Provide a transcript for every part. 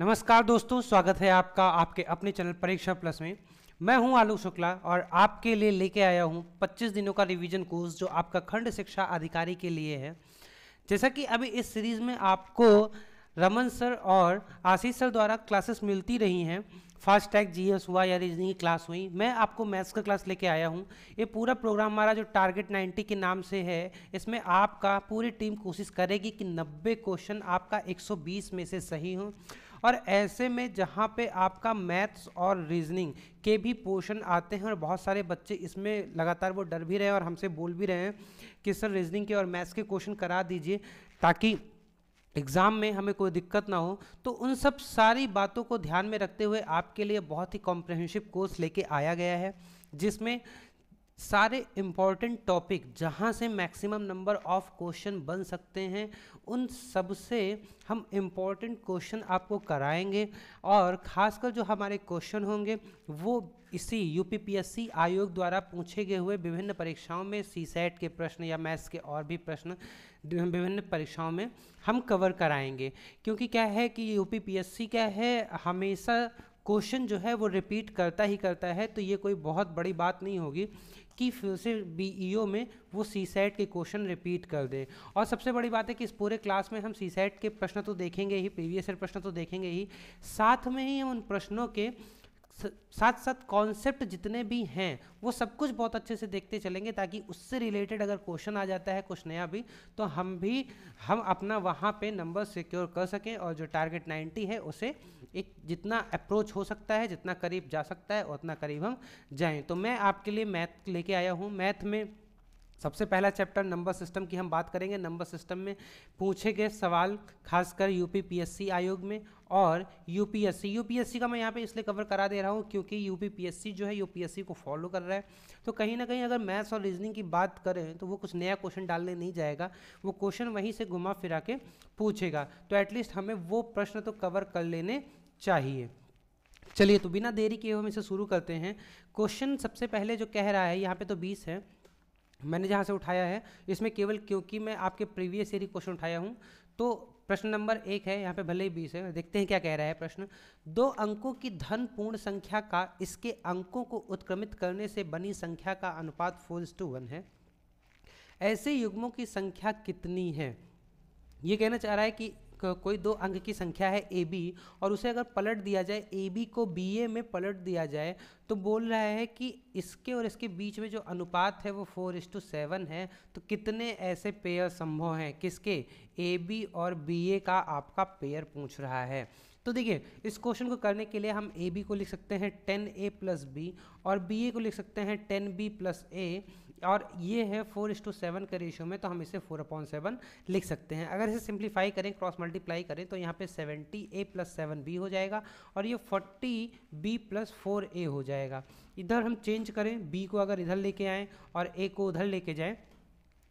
नमस्कार दोस्तों स्वागत है आपका आपके अपने चैनल परीक्षा प्लस में मैं हूं आलोक शुक्ला और आपके लिए लेके आया हूं 25 दिनों का रिवीजन कोर्स जो आपका खंड शिक्षा अधिकारी के लिए है जैसा कि अभी इस सीरीज़ में आपको रमन सर और आशीष सर द्वारा क्लासेस मिलती रही हैं फास्ट टैग जी एस हुआ या रीजनिंग की क्लास हुई मैं आपको मैथ्स का क्लास लेके आया हूँ ये पूरा प्रोग्राम हमारा जो टारगेट 90 के नाम से है इसमें आपका पूरी टीम कोशिश करेगी कि 90 क्वेश्चन आपका 120 में से सही हो और ऐसे में जहाँ पे आपका मैथ्स और रीजनिंग के भी पोर्शन आते हैं और बहुत सारे बच्चे इसमें लगातार वो डर भी रहे हैं और हमसे बोल भी रहे हैं कि सर रीजनिंग के और मैथ्स के क्वेश्चन करा दीजिए ताकि एग्ज़ाम में हमें कोई दिक्कत ना हो तो उन सब सारी बातों को ध्यान में रखते हुए आपके लिए बहुत ही कॉम्प्रहेंसिव कोर्स लेके आया गया है जिसमें सारे इम्पॉर्टेंट टॉपिक जहाँ से मैक्सिमम नंबर ऑफ क्वेश्चन बन सकते हैं उन सब से हम इम्पॉर्टेंट क्वेश्चन आपको कराएंगे और ख़ासकर जो हमारे क्वेश्चन होंगे वो इसी यूपीपीएससी आयोग द्वारा पूछे गए हुए विभिन्न परीक्षाओं में सी सेट के प्रश्न या मैथ्स के और भी प्रश्न विभिन्न परीक्षाओं में हम कवर कराएंगे क्योंकि क्या है कि यूपीपीएससी क्या है हमेशा क्वेश्चन जो है वो रिपीट करता ही करता है तो ये कोई बहुत बड़ी बात नहीं होगी कि फिर से बी e में वो सी सेट के क्वेश्चन रिपीट कर दे और सबसे बड़ी बात है कि इस पूरे क्लास में हम सी सेट के प्रश्न तो देखेंगे ही प्रीवियस ईयर प्रश्न तो देखेंगे ही साथ में ही हम उन प्रश्नों के साथ साथ कॉन्सेप्ट जितने भी हैं वो सब कुछ बहुत अच्छे से देखते चलेंगे ताकि उससे रिलेटेड अगर क्वेश्चन आ जाता है कुछ नया भी तो हम भी हम अपना वहाँ पे नंबर सिक्योर कर सकें और जो टारगेट 90 है उसे एक जितना अप्रोच हो सकता है जितना करीब जा सकता है उतना करीब हम जाएँ तो मैं आपके लिए मैथ लेके आया हूँ मैथ में सबसे पहला चैप्टर नंबर सिस्टम की हम बात करेंगे नंबर सिस्टम में पूछे गए सवाल खासकर यूपीपीएससी आयोग में और यूपीएससी यूपीएससी का मैं यहाँ पे इसलिए कवर करा दे रहा हूँ क्योंकि यूपीपीएससी जो है यूपीएससी को फॉलो कर रहा है तो कहीं ना कहीं अगर मैथ्स और रीजनिंग की बात करें तो वो कुछ नया क्वेश्चन डालने नहीं जाएगा वो क्वेश्चन वहीं से घुमा फिरा के पूछेगा तो एटलीस्ट हमें वो प्रश्न तो कवर कर लेने चाहिए चलिए तो बिना देरी के हम इसे शुरू करते हैं क्वेश्चन सबसे पहले जो कह रहा है यहाँ पे तो बीस है मैंने जहाँ से उठाया है इसमें केवल क्योंकि मैं आपके प्रीवियस ईयर क्वेश्चन उठाया हूँ तो प्रश्न नंबर एक है यहाँ पे भले ही बीस है देखते हैं क्या कह रहा है प्रश्न दो अंकों की धन पूर्ण संख्या का इसके अंकों को उत्क्रमित करने से बनी संख्या का अनुपात फोर्स टू वन है ऐसे युग्मों की संख्या कितनी है ये कहना चाह रहा है कि कोई दो अंक की संख्या है ए बी और उसे अगर पलट दिया जाए ए बी को बी ए में पलट दिया जाए तो बोल रहा है कि इसके और इसके बीच में जो अनुपात है वो फोर इस टू सेवन है तो कितने ऐसे पेयर संभव हैं किसके ए बी और बी ए का आपका पेयर पूछ रहा है तो देखिए इस क्वेश्चन को करने के लिए हम ए बी को लिख सकते हैं टेन ए प्लस बी और बी ए को लिख सकते हैं टेन बी प्लस ए और ये है फोर इस टू सेवन के रेशियो में तो हम इसे फोर अपॉन सेवन लिख सकते हैं अगर इसे सिंप्लीफाई करें क्रॉस मल्टीप्लाई करें तो यहाँ पे seventy a plus seven b हो जाएगा और ये forty b plus four a हो जाएगा इधर हम चेंज करें बी को अगर इधर लेके आएँ और ए को उधर लेके जाएँ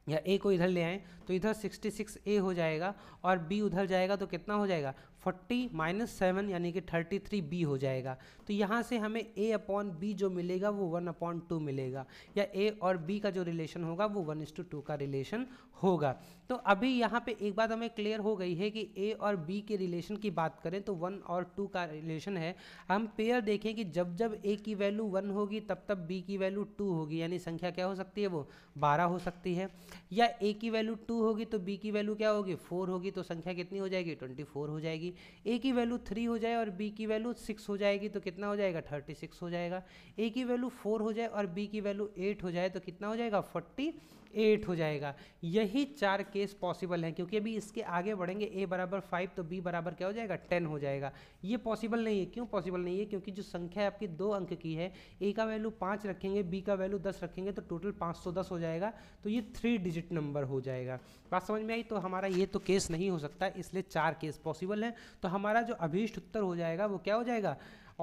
या ए को इधर ले आएँ तो इधर सिक्स ए हो जाएगा और बी उधर जाएगा तो कितना हो जाएगा फोर्टी माइनस सेवन यानी कि थर्टी थ्री बी हो जाएगा तो यहाँ से हमें ए अपॉन बी जो मिलेगा वो वन अपॉन टू मिलेगा या ए और बी का जो रिलेशन होगा वो वन इस टू टू का रिलेशन होगा तो अभी यहाँ पे एक बात हमें क्लियर हो गई है कि ए और बी के रिलेशन की बात करें तो वन और टू का रिलेशन है हम पेयर देखें कि जब जब ए की वैल्यू वन होगी तब तब बी की वैल्यू टू होगी यानी संख्या क्या हो सकती है वो बारह हो सकती है या ए की वैल्यू टू होगी तो बी की वैल्यू क्या होगी फोर होगी तो संख्या कितनी हो जाएगी ट्वेंटी फोर हो जाएगी ए की वैल्यू थ्री हो जाए और बी की वैल्यू सिक्स हो जाएगी तो कितना हो जाएगा थर्टी सिक्स हो जाएगा ए की वैल्यू फोर हो जाए और बी की वैल्यू एट हो जाए तो कितना हो जाएगा फोर्टी एट हो जाएगा यही चार केस पॉसिबल हैं क्योंकि अभी इसके आगे बढ़ेंगे ए बराबर फाइव तो बी बराबर क्या हो जाएगा टेन हो जाएगा ये पॉसिबल नहीं है क्यों पॉसिबल नहीं है क्योंकि जो संख्या आपकी दो अंक की है ए का वैल्यू पाँच रखेंगे बी का वैल्यू दस रखेंगे तो टोटल पाँच सौ दस हो जाएगा तो ये थ्री डिजिट नंबर हो जाएगा बात समझ में आई तो हमारा ये तो केस नहीं हो सकता इसलिए चार केस पॉसिबल हैं तो हमारा जो अभीष्ट उत्तर हो जाएगा वो क्या हो जाएगा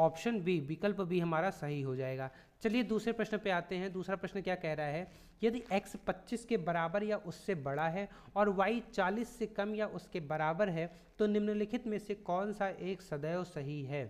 ऑप्शन बी विकल्प बी हमारा सही हो जाएगा चलिए दूसरे प्रश्न पे आते हैं दूसरा प्रश्न क्या कह रहा है यदि x 25 के बराबर या उससे बड़ा है और y 40 से कम या उसके बराबर है तो निम्नलिखित में से कौन सा एक सदैव सही है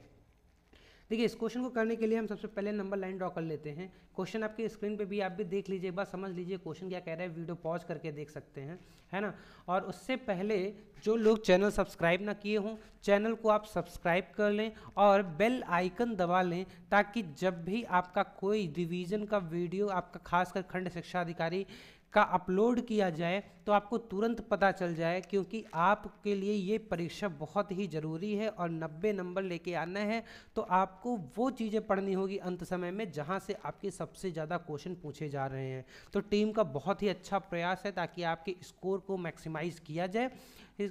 देखिए इस क्वेश्चन को करने के लिए हम सबसे पहले नंबर लाइन ड्रॉ कर लेते हैं क्वेश्चन आपके स्क्रीन पे भी आप भी देख लीजिए एक बार समझ लीजिए क्वेश्चन क्या कह रहा है वीडियो पॉज करके देख सकते हैं है ना और उससे पहले जो लोग चैनल सब्सक्राइब ना किए हों चैनल को आप सब्सक्राइब कर लें और बेल आइकन दबा लें ताकि जब भी आपका कोई रिविजन का वीडियो आपका खासकर खंड शिक्षा अधिकारी का अपलोड किया जाए तो आपको तुरंत पता चल जाए क्योंकि आपके लिए ये परीक्षा बहुत ही ज़रूरी है और 90 नंबर लेके आना है तो आपको वो चीज़ें पढ़नी होगी अंत समय में जहाँ से आपके सबसे ज़्यादा क्वेश्चन पूछे जा रहे हैं तो टीम का बहुत ही अच्छा प्रयास है ताकि आपके स्कोर को मैक्सिमाइज किया जाए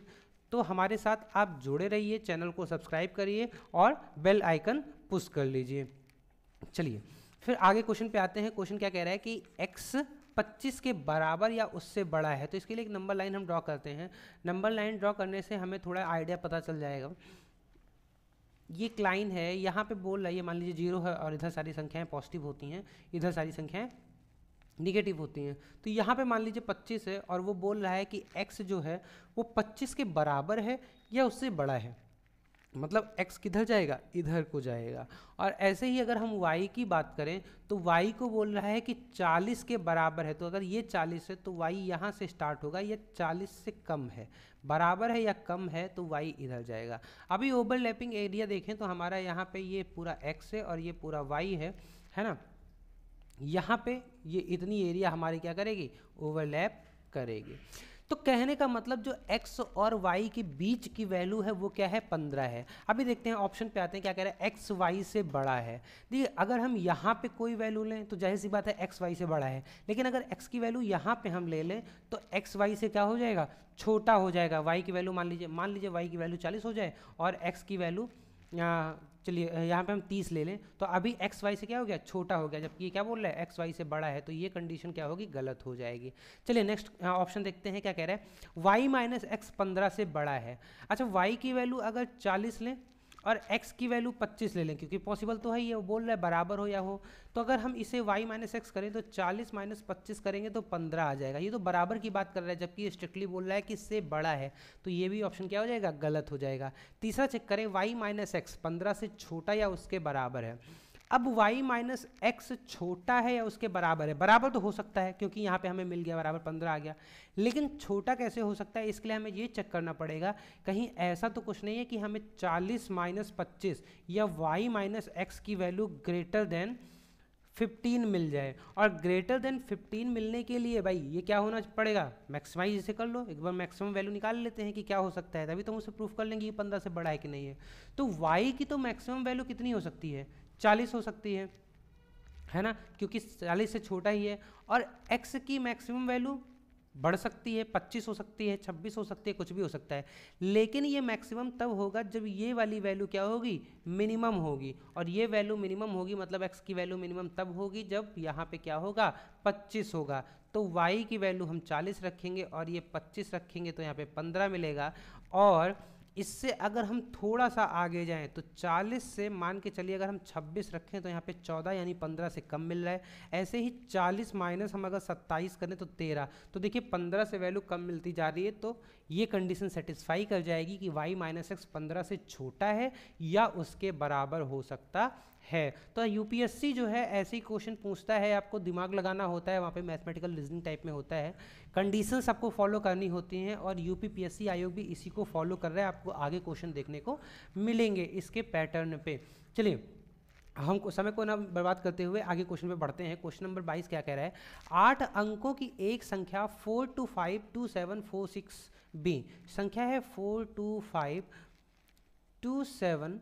तो हमारे साथ आप जुड़े रहिए चैनल को सब्सक्राइब करिए और बेल आइकन पुश कर लीजिए चलिए फिर आगे क्वेश्चन पे आते हैं क्वेश्चन क्या कह रहा है कि एक्स 25 के बराबर या उससे बड़ा है तो इसके लिए एक नंबर लाइन हम ड्रॉ करते हैं नंबर लाइन ड्रॉ करने से हमें थोड़ा आइडिया पता चल जाएगा ये एक लाइन है यहाँ पे बोल रही है मान लीजिए जीरो है और इधर सारी संख्याएं पॉजिटिव होती हैं इधर सारी संख्याएं निगेटिव होती हैं तो यहाँ पे मान लीजिए 25 है और वो बोल रहा है कि x जो है वो 25 के बराबर है या उससे बड़ा है मतलब x किधर जाएगा इधर को जाएगा और ऐसे ही अगर हम y की बात करें तो y को बोल रहा है कि 40 के बराबर है तो अगर ये 40 है तो y यहाँ से स्टार्ट होगा ये 40 से कम है बराबर है या कम है तो y इधर जाएगा अभी ओवरलैपिंग एरिया देखें तो हमारा यहाँ पे ये पूरा x है और ये पूरा y है है ना यहाँ पे ये इतनी एरिया हमारी क्या करेगी ओवरलैप करेगी तो कहने का मतलब जो एक्स और वाई के बीच की वैल्यू है वो क्या है पंद्रह है अभी देखते हैं ऑप्शन पे आते हैं क्या कह रहे हैं एक्स वाई से बड़ा है देखिए अगर हम यहाँ पे कोई वैल्यू लें तो जाहिर सी बात है एक्स वाई से बड़ा है लेकिन अगर एक्स की वैल्यू यहाँ पे हम ले लें तो एक्स वाई से क्या हो जाएगा छोटा हो जाएगा वाई की वैल्यू मान लीजिए मान लीजिए वाई की वैल्यू चालीस हो जाए और एक्स की वैल्यू चलिए यहाँ पे हम तीस ले लें तो अभी एक्स वाई से क्या हो गया छोटा हो गया जबकि ये क्या बोल रहा है एक्स वाई से बड़ा है तो ये कंडीशन क्या होगी गलत हो जाएगी चलिए नेक्स्ट ऑप्शन देखते हैं क्या कह रहा है वाई माइनस एक्स पंद्रह से बड़ा है अच्छा वाई की वैल्यू अगर चालीस लें और x की वैल्यू 25 ले लें क्योंकि पॉसिबल तो है ही है वो बोल रहा है बराबर हो या हो तो अगर हम इसे y माइनस एक्स करें तो 40 माइनस पच्चीस करेंगे तो 15 आ जाएगा ये तो बराबर की बात कर रहा है जबकि स्ट्रिक्टली बोल रहा है कि इससे बड़ा है तो ये भी ऑप्शन क्या हो जाएगा गलत हो जाएगा तीसरा चेक करें y माइनस एक्स पंद्रह से छोटा या उसके बराबर है अब y माइनस एक्स छोटा है या उसके बराबर है बराबर तो हो सकता है क्योंकि यहाँ पे हमें मिल गया बराबर पंद्रह आ गया लेकिन छोटा कैसे हो सकता है इसके लिए हमें ये चेक करना पड़ेगा कहीं ऐसा तो कुछ नहीं है कि हमें चालीस माइनस पच्चीस या y माइनस एक्स की वैल्यू ग्रेटर देन 15 मिल जाए और ग्रेटर देन 15 मिलने के लिए भाई ये क्या होना पड़ेगा मैक्सिमाइज इसे कर लो एक बार मैक्सिमम वैल्यू निकाल लेते हैं कि क्या हो सकता है तभी तो हम उसे प्रूफ कर लेंगे ये पंद्रह से बड़ा है कि नहीं है तो y की तो मैक्सिमम वैल्यू कितनी हो सकती है चालीस हो सकती है है ना क्योंकि चालीस से छोटा ही है और एक्स की मैक्सिमम वैल्यू बढ़ सकती है पच्चीस हो सकती है छब्बीस हो सकती है कुछ भी हो सकता है लेकिन ये मैक्सिमम तब होगा जब ये वाली वैल्यू क्या होगी मिनिमम होगी और ये वैल्यू मिनिमम होगी मतलब एक्स की वैल्यू मिनिमम तब होगी जब यहाँ पे क्या होगा पच्चीस होगा तो वाई की वैल्यू हम चालीस रखेंगे और ये पच्चीस रखेंगे तो यहाँ पे पंद्रह मिलेगा और इससे अगर हम थोड़ा सा आगे जाएं तो 40 से मान के चलिए अगर हम 26 रखें तो यहाँ पे 14 यानी 15 से कम मिल रहा है ऐसे ही 40 माइनस हम अगर 27 करें तो 13 तो देखिए 15 से वैल्यू कम मिलती जा रही है तो ये कंडीशन सेटिस्फाई कर जाएगी कि y माइनस एक्स पंद्रह से छोटा है या उसके बराबर हो सकता है तो यूपीएससी जो है ऐसे क्वेश्चन पूछता है आपको दिमाग लगाना होता है वहाँ पे मैथमेटिकल रीजनिंग टाइप में होता है कंडीशंस आपको फॉलो करनी होती हैं और यूपीपीएससी आयोग भी इसी को फॉलो कर रहा है आपको आगे क्वेश्चन देखने को मिलेंगे इसके पैटर्न पे चलिए हम समय को ना बर्बाद करते हुए आगे क्वेश्चन पे बढ़ते हैं क्वेश्चन नंबर 22 क्या कह रहा है आठ अंकों की एक संख्या four two five two seven four six b संख्या है four two five two seven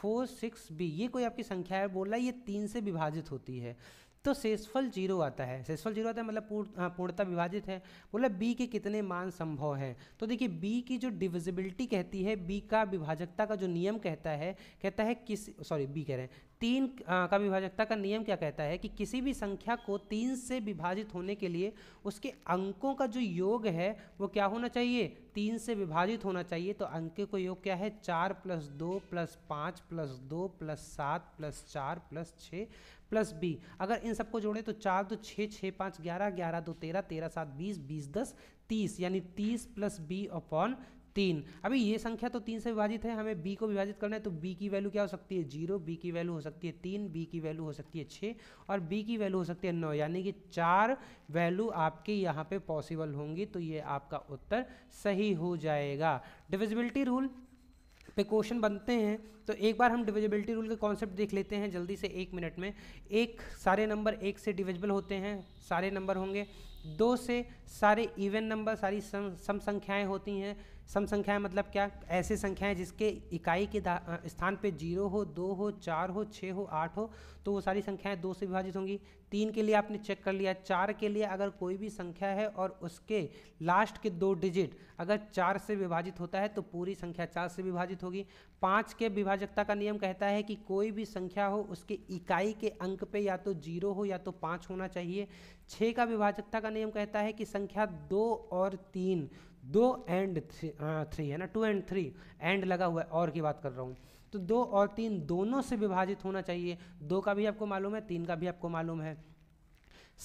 four six b ये कोई आपकी संख्या है बोल रहा है ये तीन से विभाजित होती है तो शेषफल जीरो आता है शेषफल जीरो आता है मतलब पूर्ण हाँ, पूर्णता विभाजित है बोला बी के कितने मान संभव हैं तो देखिए बी की जो डिविजिबिलिटी कहती है बी का विभाजकता का जो नियम कहता है कहता है किस सॉरी बी कह रहे हैं तीन का विभाजकता का नियम क्या कहता है कि किसी भी संख्या को तीन से विभाजित होने के लिए उसके अंकों का जो योग है वो क्या होना चाहिए तीन से विभाजित होना चाहिए तो अंक को योग क्या है चार प्लस दो प्लस पाँच प्लस दो प्लस सात प्लस चार प्लस छः प्लस बी अगर इन सबको जोड़ें तो चार दो छः छः पाँच ग्यारह ग्यारह दो तेरह तेरह सात बीस बीस दस तीस यानी तीस प्लस बी अपॉन तीन अभी ये संख्या तो तीन से विभाजित है हमें बी को विभाजित करना है तो बी की वैल्यू क्या हो सकती है जीरो बी की वैल्यू हो सकती है तीन बी की वैल्यू हो सकती है छः और बी की वैल्यू हो सकती है नौ यानी कि चार वैल्यू आपके यहाँ पे पॉसिबल होंगी तो ये आपका उत्तर सही हो जाएगा डिविजिबिलिटी रूल पे क्वेश्चन बनते हैं तो एक बार हम डिविजिबिलिटी रूल के कॉन्सेप्ट देख लेते हैं जल्दी से एक मिनट में एक सारे नंबर एक से डिविजिबल होते हैं सारे नंबर होंगे दो से सारे इवन नंबर सारी सम संख्याएँ होती हैं सम संख्याएं मतलब क्या ऐसी संख्याएं जिसके इकाई के स्थान पे जीरो हो दो हो चार हो छः हो आठ हो तो वो सारी संख्याएं दो से विभाजित होंगी तीन के लिए आपने चेक कर लिया चार के लिए अगर कोई भी संख्या है और उसके लास्ट के दो डिजिट अगर चार से विभाजित होता है तो पूरी संख्या चार से विभाजित होगी पाँच के विभाजकता का नियम कहता है कि कोई भी संख्या हो उसके इकाई के अंक पे या तो जीरो हो या तो पाँच होना चाहिए छः का विभाजकता का नियम कहता है कि संख्या दो और तीन दो एंड थ्री थ्री है ना टू एंड थ्री एंड लगा हुआ है और की बात कर रहा हूँ तो दो और तीन दोनों से विभाजित होना चाहिए दो का भी आपको मालूम है तीन का भी आपको मालूम है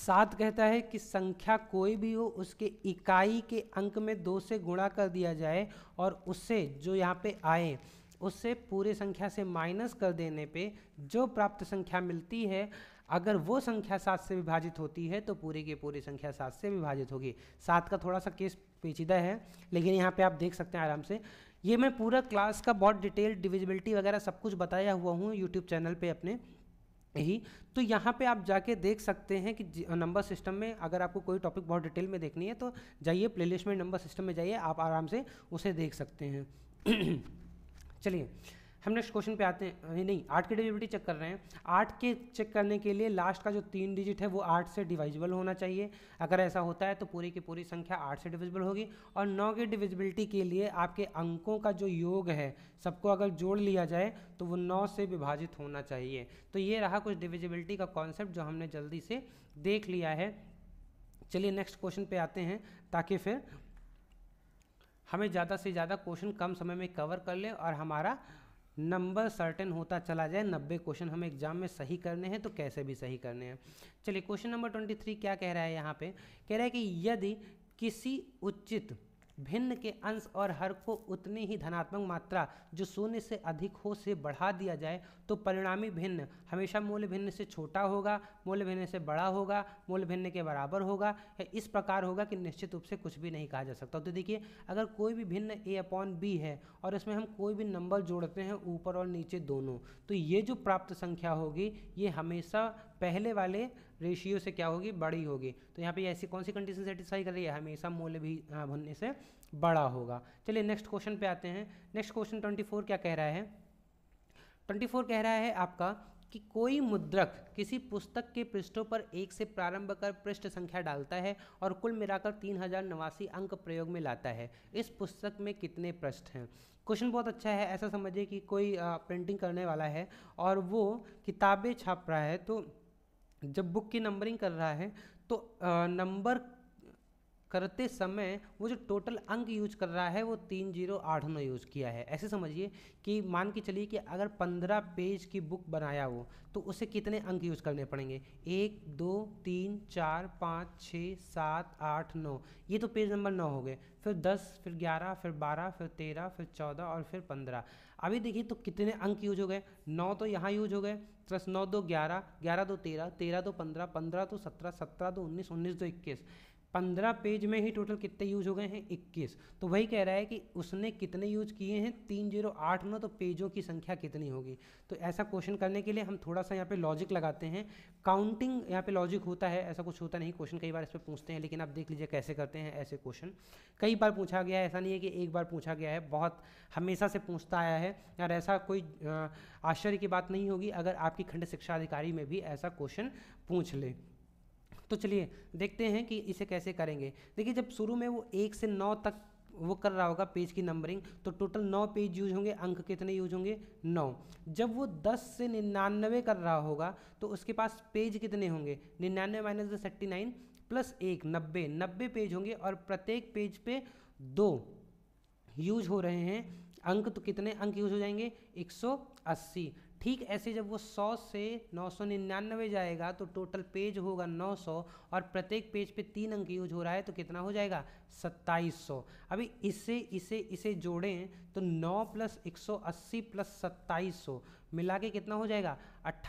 सात कहता है कि संख्या कोई भी हो उसके इकाई के अंक में दो से गुणा कर दिया जाए और उससे जो यहाँ पे आए उससे पूरे संख्या से माइनस कर देने पे जो प्राप्त संख्या मिलती है अगर वो संख्या सात से विभाजित होती है तो पूरे की पूरी संख्या सात से विभाजित होगी सात का थोड़ा सा केस पेचीदा है लेकिन यहाँ पे आप देख सकते हैं आराम से ये मैं पूरा क्लास का बहुत डिटेल डिविजिबिलिटी वगैरह सब कुछ बताया हुआ हूँ यूट्यूब चैनल पे अपने यही तो यहाँ पे आप जाके देख सकते हैं कि नंबर सिस्टम में अगर आपको कोई टॉपिक बहुत डिटेल में देखनी है तो जाइए प्लेलिस्ट में नंबर सिस्टम में जाइए आप आराम से उसे देख सकते हैं चलिए हम नेक्स्ट क्वेश्चन पे आते हैं नहीं आठ की डिविबिलिटी चेक कर रहे हैं आठ के चेक करने के लिए लास्ट का जो तीन डिजिट है वो आठ से डिवाइजिबल होना चाहिए अगर ऐसा होता है तो पूरी की पूरी संख्या आठ से डिविजिबल होगी और नौ की डिविजिबिलिटी के लिए आपके अंकों का जो योग है सबको अगर जोड़ लिया जाए तो वो नौ से विभाजित होना चाहिए तो ये रहा कुछ डिविजिबिलिटी का कॉन्सेप्ट जो हमने जल्दी से देख लिया है चलिए नेक्स्ट क्वेश्चन पे आते हैं ताकि फिर हमें ज़्यादा से ज़्यादा क्वेश्चन कम समय में कवर कर ले और हमारा नंबर सर्टेन होता चला जाए नब्बे क्वेश्चन हमें एग्जाम में सही करने हैं तो कैसे भी सही करने हैं चलिए क्वेश्चन नंबर ट्वेंटी थ्री क्या कह रहा है यहाँ पे कह रहा है कि यदि किसी उचित भिन्न के अंश और हर को उतनी ही धनात्मक मात्रा जो शून्य से अधिक हो से बढ़ा दिया जाए तो परिणामी भिन्न हमेशा मूल्य भिन्न से छोटा होगा मूल्य भिन्न से बड़ा होगा मूल्य भिन्न के बराबर होगा या इस प्रकार होगा कि निश्चित रूप से कुछ भी नहीं कहा जा सकता तो देखिए अगर कोई भी भिन्न ए अपॉन बी है और इसमें हम कोई भी नंबर जोड़ते हैं ऊपर और नीचे दोनों तो ये जो प्राप्त संख्या होगी ये हमेशा पहले वाले रेशियो से क्या होगी बड़ी होगी तो यहाँ पे ऐसी कौन सी कंडीशन सेटिस्फाई कर रही है हमेशा मूल्य भी बनने से बड़ा होगा चलिए नेक्स्ट क्वेश्चन पे आते हैं नेक्स्ट क्वेश्चन 24 क्या कह रहा है 24 कह रहा है आपका कि कोई मुद्रक किसी पुस्तक के पृष्ठों पर एक से प्रारंभ कर पृष्ठ संख्या डालता है और कुल मिलाकर तीन हजार नवासी अंक प्रयोग में लाता है इस पुस्तक में कितने पृष्ठ हैं क्वेश्चन बहुत अच्छा है ऐसा समझिए कि कोई आ, प्रिंटिंग करने वाला है और वो किताबें छाप रहा है तो जब बुक की नंबरिंग कर रहा है तो नंबर करते समय वो जो टोटल अंक यूज कर रहा है वो तीन जीरो आठ नौ यूज़ किया है ऐसे समझिए कि मान के चलिए कि अगर पंद्रह पेज की बुक बनाया हो तो उसे कितने अंक यूज़ करने पड़ेंगे एक दो तीन चार पाँच छः सात आठ नौ ये तो पेज नंबर नौ हो गए फिर दस फिर ग्यारह फिर बारह फिर तेरह फिर चौदह और फिर पंद्रह अभी देखिए तो कितने अंक यूज हो गए नौ तो यहाँ यूज हो गए प्लस नौ दो ग्यारह ग्यारह दो तेरह तेरह दो पंद्रह पंद्रह दो सत्रह सत्रह दो उन्नीस उन्नीस दो इक्कीस पंद्रह पेज में ही टोटल कितने यूज हो गए हैं इक्कीस तो वही कह रहा है कि उसने कितने यूज किए हैं तीन जीरो आठ नौ तो पेजों की संख्या कितनी होगी तो ऐसा क्वेश्चन करने के लिए हम थोड़ा सा यहाँ पे लॉजिक लगाते हैं काउंटिंग यहाँ पे लॉजिक होता है ऐसा कुछ होता नहीं क्वेश्चन कई बार इस पर पूछते हैं लेकिन आप देख लीजिए कैसे करते हैं ऐसे क्वेश्चन कई बार पूछा गया है ऐसा नहीं है कि एक बार पूछा गया है बहुत हमेशा से पूछता आया है यार ऐसा कोई आश्चर्य की बात नहीं होगी अगर आपकी खंड शिक्षा अधिकारी में भी ऐसा क्वेश्चन पूछ ले तो चलिए देखते हैं कि इसे कैसे करेंगे देखिए जब शुरू में वो एक से नौ तक वो कर रहा होगा पेज की नंबरिंग तो टोटल नौ पेज यूज होंगे अंक कितने यूज होंगे नौ जब वो दस से निन्यानवे कर रहा होगा तो उसके पास पेज कितने होंगे निन्यानवे माइनस दस थर्टी नाइन प्लस एक नब्बे नब्बे पेज होंगे और प्रत्येक पेज पे दो यूज हो रहे हैं अंक तो कितने अंक यूज हो जाएंगे अस्सी ठीक ऐसे जब वो 100 से 999 जाएगा तो टोटल पेज होगा 900 और प्रत्येक पेज पे तीन अंक यूज हो रहा है तो कितना हो जाएगा 2700 अभी इसे इसे इसे जोड़ें तो 9 प्लस 180 प्लस 2700 मिला के कितना हो जाएगा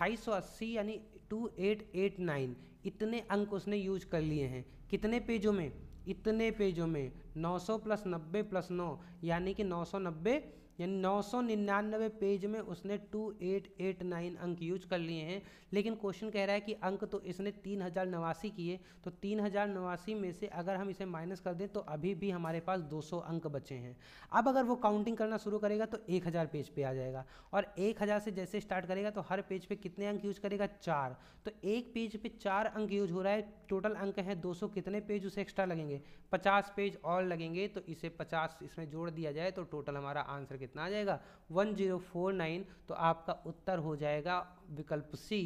2880 यानी 2889 इतने अंक उसने यूज कर लिए हैं कितने पेजों में इतने पेजों में 900 प्लस नब्बे प्लस नौ यानी कि 990 यानी 999 पेज में उसने 2889 अंक यूज कर लिए हैं लेकिन क्वेश्चन कह रहा है कि अंक तो इसने तीन हज़ार नवासी किए तो तीन हज़ार नवासी में से अगर हम इसे माइनस कर दें तो अभी भी हमारे पास 200 अंक बचे हैं अब अगर वो काउंटिंग करना शुरू करेगा तो 1000 पेज पे आ जाएगा और 1000 से जैसे स्टार्ट करेगा तो हर पेज पे कितने अंक यूज करेगा चार तो एक पेज पे चार अंक यूज हो रहा है टोटल अंक हैं दो कितने पेज उसे एक्स्ट्रा लगेंगे पचास पेज और लगेंगे तो इसे पचास इसमें जोड़ दिया जाए तो टोटल हमारा आंसर कितना आ जाएगा 1049 तो आपका उत्तर हो जाएगा विकल्प सी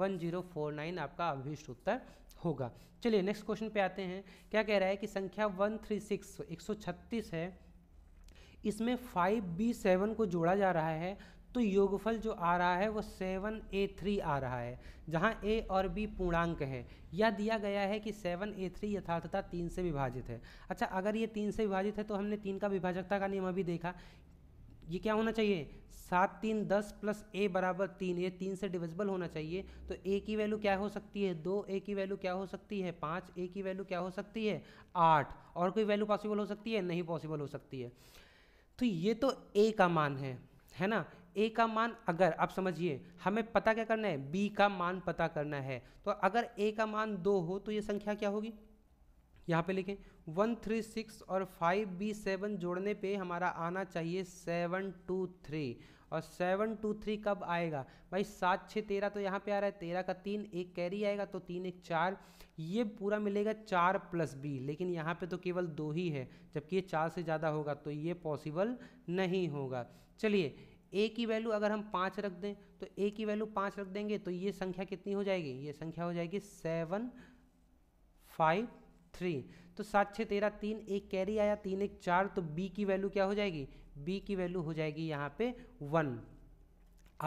1049 आपका अभिष्ट उत्तर होगा चलिए नेक्स्ट क्वेश्चन पे आते हैं क्या कह रहा है कि संख्या 136 136 है इसमें 5b7 को जोड़ा जा रहा है तो योगफल जो आ रहा है वो 7a3 आ रहा है जहां a और b पूर्णांक है यह दिया गया है कि 7a3 ए थ्री यथार्थता तीन से विभाजित है अच्छा अगर ये तीन से विभाजित है तो हमने तीन का विभाजकता का नियम अभी देखा ये क्या होना चाहिए सात तीन दस प्लस ए बराबर तीन ये तीन से डिविजिबल होना चाहिए तो ए की वैल्यू क्या हो सकती है दो ए की वैल्यू क्या हो सकती है पाँच ए की वैल्यू क्या हो सकती है आठ और कोई वैल्यू पॉसिबल हो सकती है नहीं पॉसिबल हो सकती है तो ये तो ए का मान है है ना ए का मान अगर आप समझिए हमें पता क्या करना है बी का मान पता करना है तो अगर ए का मान दो हो तो ये संख्या क्या होगी यहाँ पे लिखें वन थ्री सिक्स और फाइव बी सेवन जोड़ने पे हमारा आना चाहिए सेवन टू थ्री और सेवन टू थ्री कब आएगा भाई सात छः तेरह तो यहाँ पे आ रहा है तेरह का तीन एक कैरी आएगा तो तीन एक चार ये पूरा मिलेगा चार प्लस बी लेकिन यहाँ पे तो केवल दो ही है जबकि ये चार से ज़्यादा होगा तो ये पॉसिबल नहीं होगा चलिए ए की वैल्यू अगर हम पाँच रख दें तो ए की वैल्यू पाँच रख देंगे तो ये संख्या कितनी हो जाएगी ये संख्या हो जाएगी सेवन फाइव थ्री तो सात छः तेरह तीन एक कैरी आया तीन एक चार तो बी की वैल्यू क्या हो जाएगी बी की वैल्यू हो जाएगी यहाँ पे वन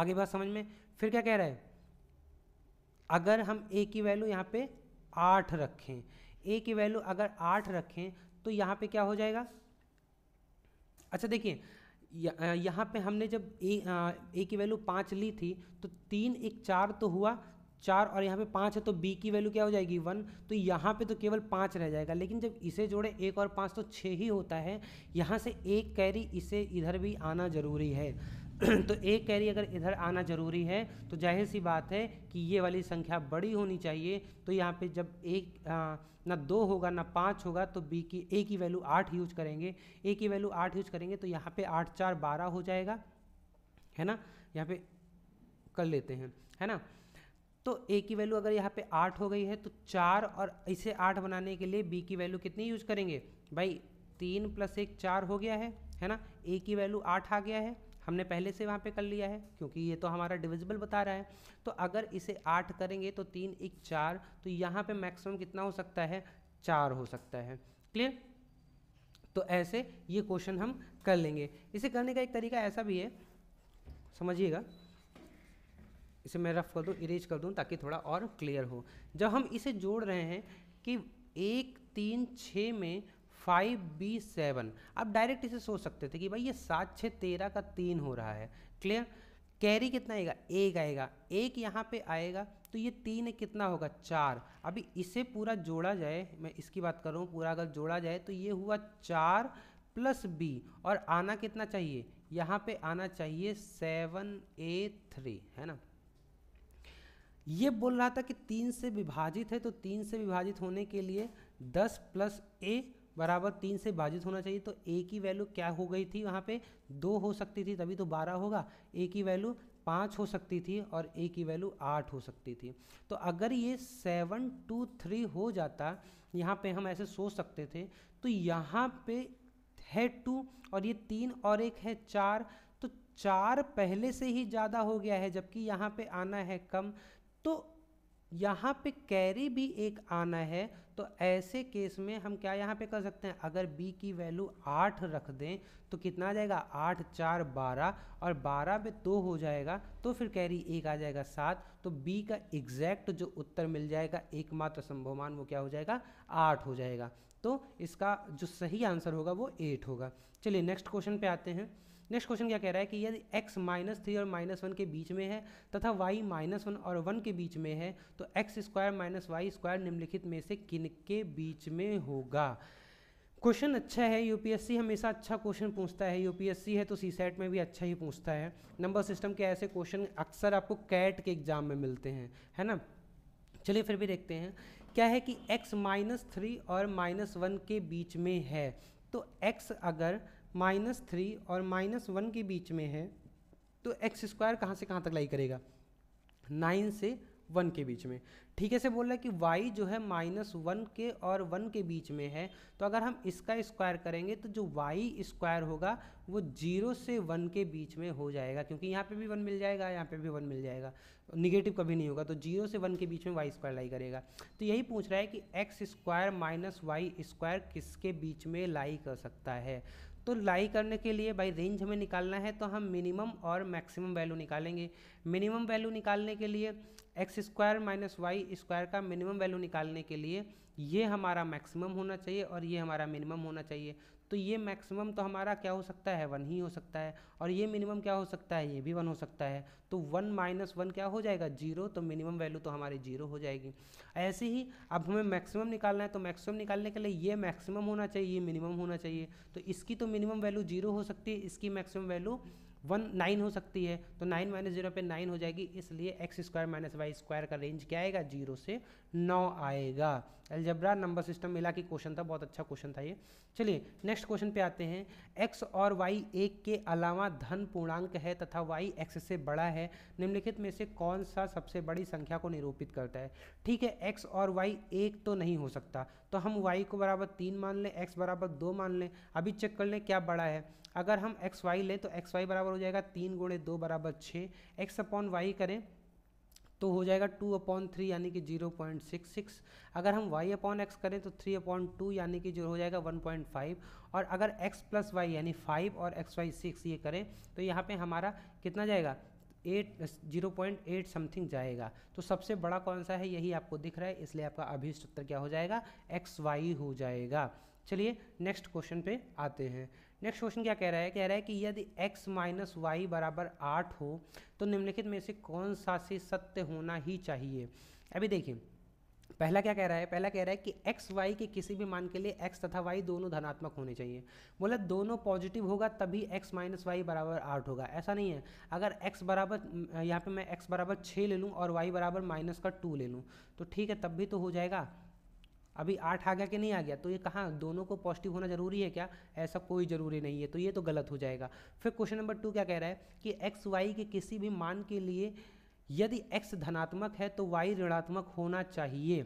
आगे बात समझ में फिर क्या कह रहा है अगर हम ए की वैल्यू यहाँ पे आठ रखें ए की वैल्यू अगर आठ रखें तो यहाँ पे क्या हो जाएगा अच्छा देखिए यहाँ पे हमने जब ए आ, ए की वैल्यू पाँच ली थी तो तीन एक चार तो हुआ चार और यहाँ पे पाँच है तो बी की वैल्यू क्या हो जाएगी वन तो यहाँ पे तो केवल पाँच रह जाएगा लेकिन जब इसे जोड़े एक और पाँच तो छः ही होता है यहाँ से एक कैरी इसे इधर भी आना ज़रूरी है तो एक कैरी अगर इधर आना ज़रूरी है तो जाहिर सी बात है कि ये वाली संख्या बड़ी होनी चाहिए तो यहाँ पे जब एक आ, ना दो होगा ना पाँच होगा तो बी की ए की वैल्यू आठ यूज करेंगे ए की वैल्यू आठ यूज करेंगे तो यहाँ पे आठ चार बारह हो जाएगा है ना यहाँ पे कर लेते हैं है ना तो ए की वैल्यू अगर यहाँ पे आठ हो गई है तो चार और इसे आठ बनाने के लिए बी की वैल्यू कितनी यूज करेंगे भाई तीन प्लस एक चार हो गया है है ना ए की वैल्यू आठ आ गया है हमने पहले से वहाँ पे कर लिया है क्योंकि ये तो हमारा डिविजिबल बता रहा है तो अगर इसे आठ करेंगे तो तीन एक चार तो यहाँ पे मैक्सिमम कितना हो सकता है चार हो सकता है क्लियर तो ऐसे ये क्वेश्चन हम कर लेंगे इसे करने का एक तरीका ऐसा भी है समझिएगा इसे मैं रफ कर दूँ इरेज कर दूँ ताकि थोड़ा और क्लियर हो जब हम इसे जोड़ रहे हैं कि एक तीन छः में फाइव बी सेवन आप डायरेक्ट इसे सोच सकते थे कि भाई ये सात छः तेरह का तीन हो रहा है क्लियर कैरी कितना आएगा एक आएगा एक यहाँ पे आएगा तो ये तीन कितना होगा चार अभी इसे पूरा जोड़ा जाए मैं इसकी बात कर रहा हूँ पूरा अगर जोड़ा जाए तो ये हुआ चार प्लस बी और आना कितना चाहिए यहाँ पे आना चाहिए सेवन ए थ्री है ना ये बोल रहा था कि तीन से विभाजित है तो तीन से विभाजित होने के लिए दस प्लस ए बराबर तीन से विभाजित होना चाहिए तो ए की वैल्यू क्या हो गई थी वहाँ पे दो हो सकती थी तभी तो बारह होगा ए की वैल्यू पाँच हो सकती थी और ए की वैल्यू आठ हो सकती थी तो अगर ये सेवन टू थ्री हो जाता यहाँ पे हम ऐसे सोच सकते थे तो यहाँ पे है टू और ये तीन और एक है चार तो चार पहले से ही ज़्यादा हो गया है जबकि यहाँ पे आना है कम तो यहाँ पे कैरी भी एक आना है तो ऐसे केस में हम क्या यहाँ पे कर सकते हैं अगर बी की वैल्यू आठ रख दें तो कितना आ जाएगा आठ चार बारह और बारह में दो हो जाएगा तो फिर कैरी एक आ जाएगा सात तो बी का एग्जैक्ट जो उत्तर मिल जाएगा एकमात्र संभव मान वो क्या हो जाएगा आठ हो जाएगा तो इसका जो सही आंसर होगा वो एट होगा चलिए नेक्स्ट क्वेश्चन पे आते हैं नेक्स्ट क्वेश्चन क्या कह रहा है कि यदि x माइनस थ्री और माइनस वन के बीच में है तथा y माइनस वन और वन के बीच में है तो x square minus y square निम्नलिखित में से किन के बीच में होगा क्वेश्चन अच्छा है यूपीएससी हमेशा अच्छा क्वेश्चन पूछता है यूपीएससी है तो सी सेट में भी अच्छा ही पूछता है नंबर सिस्टम के ऐसे क्वेश्चन अक्सर आपको कैट के एग्जाम में मिलते हैं है ना चलिए फिर भी देखते हैं क्या है कि x माइनस थ्री और माइनस वन के बीच में है तो x अगर माइनस थ्री और माइनस वन के बीच में है तो एक्स स्क्वायर कहाँ से कहाँ तक लाई करेगा नाइन से वन के बीच में ठीक है से बोल रहा है कि वाई जो है माइनस वन के और वन के बीच में है तो अगर हम इसका स्क्वायर करेंगे तो जो वाई स्क्वायर होगा वो जीरो से वन के बीच में हो जाएगा क्योंकि यहाँ पे भी वन मिल जाएगा यहाँ पे भी वन मिल जाएगा निगेटिव कभी नहीं होगा तो जीरो से वन के बीच में वाई स्क्वायर लाई करेगा तो यही पूछ रहा है कि x square minus y square किसके बीच में लाई कर सकता है तो लाई करने के लिए बाई रेंज हमें निकालना है तो हम मिनिमम और मैक्सिमम वैल्यू निकालेंगे मिनिमम वैल्यू निकालने के लिए x square minus y square का मिनिमम वैल्यू निकालने के लिए ये हमारा मैक्सिमम होना चाहिए और ये हमारा मिनिमम होना चाहिए तो ये मैक्सिमम तो हमारा क्या हो सकता है वन ही हो सकता है और ये मिनिमम क्या हो सकता है ये भी वन हो सकता है तो वन माइनस वन क्या हो जाएगा जीरो तो मिनिमम वैल्यू तो हमारी जीरो हो जाएगी ऐसे ही अब हमें मैक्सिमम निकालना है तो मैक्सिमम निकालने के लिए ये मैक्सिमम होना चाहिए ये मिनिमम होना चाहिए तो इसकी तो मिनिमम वैल्यू जीरो हो सकती है इसकी मैक्सिमम वैल्यू वन नाइन हो सकती है तो नाइन माइनस जीरो पर नाइन हो जाएगी इसलिए x square minus y square का रेंज क्या आएगा जीरो से नौ आएगा एल्जब्रा नंबर सिस्टम मिला के क्वेश्चन था बहुत अच्छा क्वेश्चन था ये चलिए नेक्स्ट क्वेश्चन पे आते हैं एक्स और वाई एक के अलावा धन पूर्णांक है तथा वाई एक्स से बड़ा है निम्नलिखित में से कौन सा सबसे बड़ी संख्या को निरूपित करता है ठीक है एक्स और वाई एक तो नहीं हो सकता तो हम वाई को बराबर तीन मान लें एक्स बराबर दो मान लें अभी चेक कर लें क्या बड़ा है अगर हम एक्स वाई लें तो एक्स वाई बराबर हो जाएगा तीन गुणे दो बराबर छः एक्स अपॉन वाई करें तो हो जाएगा टू अपॉन थ्री यानी कि जीरो पॉइंट सिक्स सिक्स अगर हम वाई अपॉन एक्स करें तो थ्री अपॉन टू यानी कि जो हो जाएगा वन पॉइंट फाइव और अगर एक्स प्लस वाई यानी फाइव और एक्स वाई सिक्स ये करें तो यहाँ पर हमारा कितना जाएगा eight zero point eight something जाएगा तो सबसे बड़ा कौन सा है यही आपको दिख रहा है इसलिए आपका अभिष्ट उत्तर क्या हो जाएगा एक्स वाई हो जाएगा चलिए नेक्स्ट क्वेश्चन पे आते हैं नेक्स्ट क्वेश्चन क्या कह रहा है कह रहा है कि यदि x माइनस वाई बराबर आठ हो तो निम्नलिखित में से कौन सा से सत्य होना ही चाहिए अभी देखिए पहला क्या कह रहा है पहला कह रहा है कि एक्स वाई के किसी भी मान के लिए एक्स तथा वाई दोनों धनात्मक होने चाहिए बोला दोनों पॉजिटिव होगा तभी एक्स माइनस वाई बराबर आठ होगा ऐसा नहीं है अगर एक्स बराबर यहाँ पे मैं एक्स बराबर छः ले लूँ और वाई बराबर माइनस का टू ले लूँ तो ठीक है तब भी तो हो जाएगा अभी आठ आ गया कि नहीं आ गया तो ये कहाँ दोनों को पॉजिटिव होना जरूरी है क्या ऐसा कोई ज़रूरी नहीं है तो ये तो गलत हो जाएगा फिर क्वेश्चन नंबर टू क्या कह रहा है कि एक्स वाई के किसी भी मान के लिए यदि एक्स धनात्मक है तो वाई ऋणात्मक होना चाहिए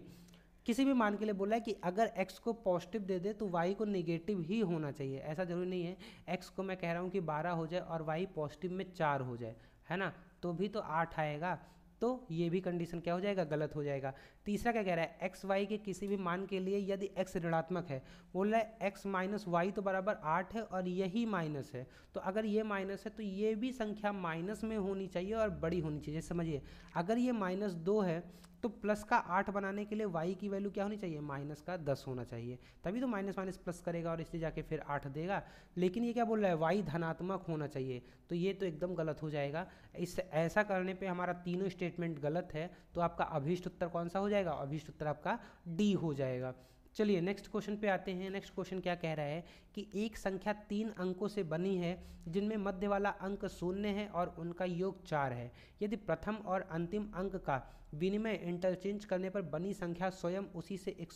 किसी भी मान के लिए बोला है कि अगर x को पॉजिटिव दे दे तो y को नेगेटिव ही होना चाहिए ऐसा ज़रूरी नहीं है x को मैं कह रहा हूँ कि 12 हो जाए और y पॉजिटिव में चार हो जाए है ना तो भी तो आठ आएगा तो ये भी कंडीशन क्या हो जाएगा गलत हो जाएगा तीसरा क्या कह रहा है एक्स वाई के किसी भी मान के लिए यदि एक्स ऋणात्मक है बोल रहा है एक्स माइनस वाई तो बराबर आठ है और यही माइनस है तो अगर ये माइनस है तो ये भी संख्या माइनस में होनी चाहिए और बड़ी होनी चाहिए समझिए अगर ये माइनस दो है तो प्लस का आठ बनाने के लिए वाई की वैल्यू क्या होनी चाहिए माइनस का दस होना चाहिए तभी तो माइनस माइनस प्लस करेगा और इससे जाके फिर आठ देगा लेकिन ये क्या बोल रहा है वाई धनात्मक होना चाहिए तो ये तो एकदम गलत हो जाएगा इस ऐसा करने पर हमारा तीनों स्टेटमेंट गलत है तो आपका अभिष्ट उत्तर कौन सा हो जाएगा अभिष्ट उत्तर आपका डी हो जाएगा चलिए नेक्स्ट क्वेश्चन पे आते हैं नेक्स्ट क्वेश्चन क्या कह रहा है कि एक संख्या तीन अंकों से बनी है जिनमें मध्य वाला अंक शून्य है और उनका योग चार है यदि प्रथम और अंतिम अंक का विनिमय इंटरचेंज करने पर बनी संख्या स्वयं उसी से एक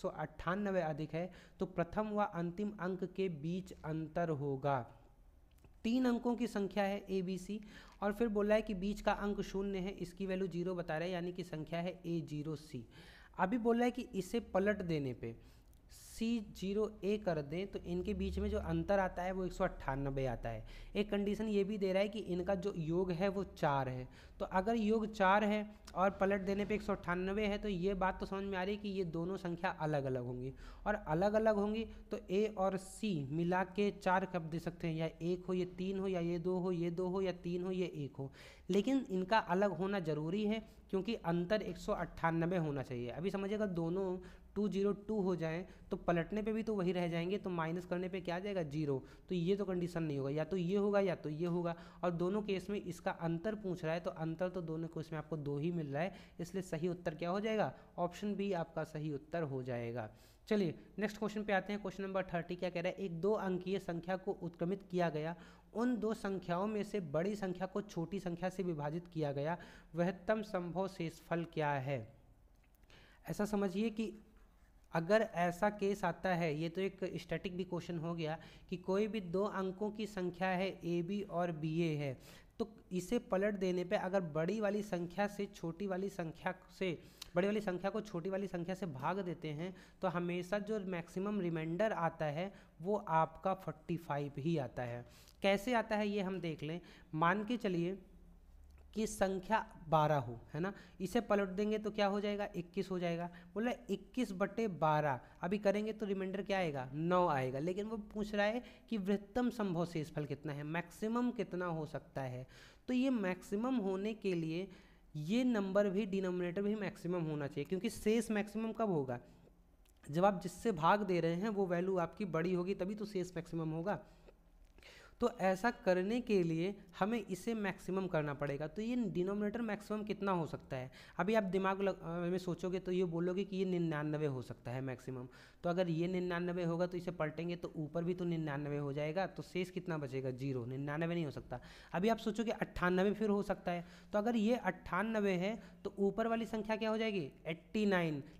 अधिक है तो प्रथम व अंतिम अंक के बीच अंतर होगा तीन अंकों की संख्या है ए बी सी और फिर बोला है कि बीच का अंक शून्य है इसकी वैल्यू जीरो बता रहा है यानी कि संख्या है ए जीरो सी अभी बोला है कि इसे पलट देने पे सी जीरो ए कर दें तो इनके बीच में जो अंतर आता है वो एक सौ अट्ठानबे आता है एक कंडीशन ये भी दे रहा है कि इनका जो योग है वो चार है तो अगर योग चार है और पलट देने पे एक सौ अट्ठानबे है तो ये बात तो समझ में आ रही है कि ये दोनों संख्या अलग अलग होंगी और अलग अलग होंगी तो ए और सी मिला के चार कब दे सकते हैं या एक हो ये तीन हो या ये दो हो ये दो हो या तीन हो ये एक हो लेकिन इनका अलग होना ज़रूरी है क्योंकि अंतर एक होना चाहिए अभी समझिएगा दोनों टू जीरो टू हो जाए तो पलटने पे भी तो वही रह जाएंगे तो माइनस करने पे क्या आ जाएगा जीरो तो ये तो कंडीशन नहीं होगा या तो ये होगा या तो ये होगा और दोनों केस में इसका अंतर पूछ रहा है तो अंतर तो दोनों केस में आपको दो ही मिल रहा है इसलिए सही उत्तर क्या हो जाएगा ऑप्शन बी आपका सही उत्तर हो जाएगा चलिए नेक्स्ट क्वेश्चन पे आते हैं क्वेश्चन नंबर थर्टी क्या कह रहा है एक दो अंकीय संख्या को उत्क्रमित किया गया उन दो संख्याओं में से बड़ी संख्या को छोटी संख्या से विभाजित किया गया वहतम संभव शेषफल क्या है ऐसा समझिए कि अगर ऐसा केस आता है ये तो एक स्टैटिक भी क्वेश्चन हो गया कि कोई भी दो अंकों की संख्या है ए बी और बी ए है तो इसे पलट देने पे अगर बड़ी वाली संख्या से छोटी वाली संख्या से बड़ी वाली संख्या को छोटी वाली संख्या से भाग देते हैं तो हमेशा जो मैक्सिमम रिमाइंडर आता है वो आपका 45 ही आता है कैसे आता है ये हम देख लें मान के चलिए की संख्या बारह हो है ना इसे पलट देंगे तो क्या हो जाएगा इक्कीस हो जाएगा बोला इक्कीस बटे बारह अभी करेंगे तो रिमाइंडर क्या आएगा नौ आएगा लेकिन वो पूछ रहा है कि वृहत्तम संभव शेषफल कितना है मैक्सिमम कितना हो सकता है तो ये मैक्सिमम होने के लिए ये नंबर भी डिनोमिनेटर भी मैक्सिमम होना चाहिए क्योंकि शेष मैक्सिमम कब होगा जब आप जिससे भाग दे रहे हैं वो वैल्यू आपकी बड़ी होगी तभी तो शेष मैक्सिमम होगा तो ऐसा करने के लिए हमें इसे मैक्सिमम करना पड़ेगा तो ये डिनोमिनेटर मैक्सिमम कितना हो सकता है अभी आप दिमाग में सोचोगे तो ये बोलोगे कि ये निन्यानवे हो सकता है मैक्सिमम तो अगर ये निन्यानवे होगा तो इसे पलटेंगे तो ऊपर भी तो निन्यानवे हो जाएगा तो शेष कितना बचेगा जीरो निन्यानवे नहीं हो सकता अभी आप सोचोगे अट्ठानवे फिर हो सकता है तो अगर ये अट्ठानवे है तो ऊपर वाली संख्या क्या हो जाएगी एट्टी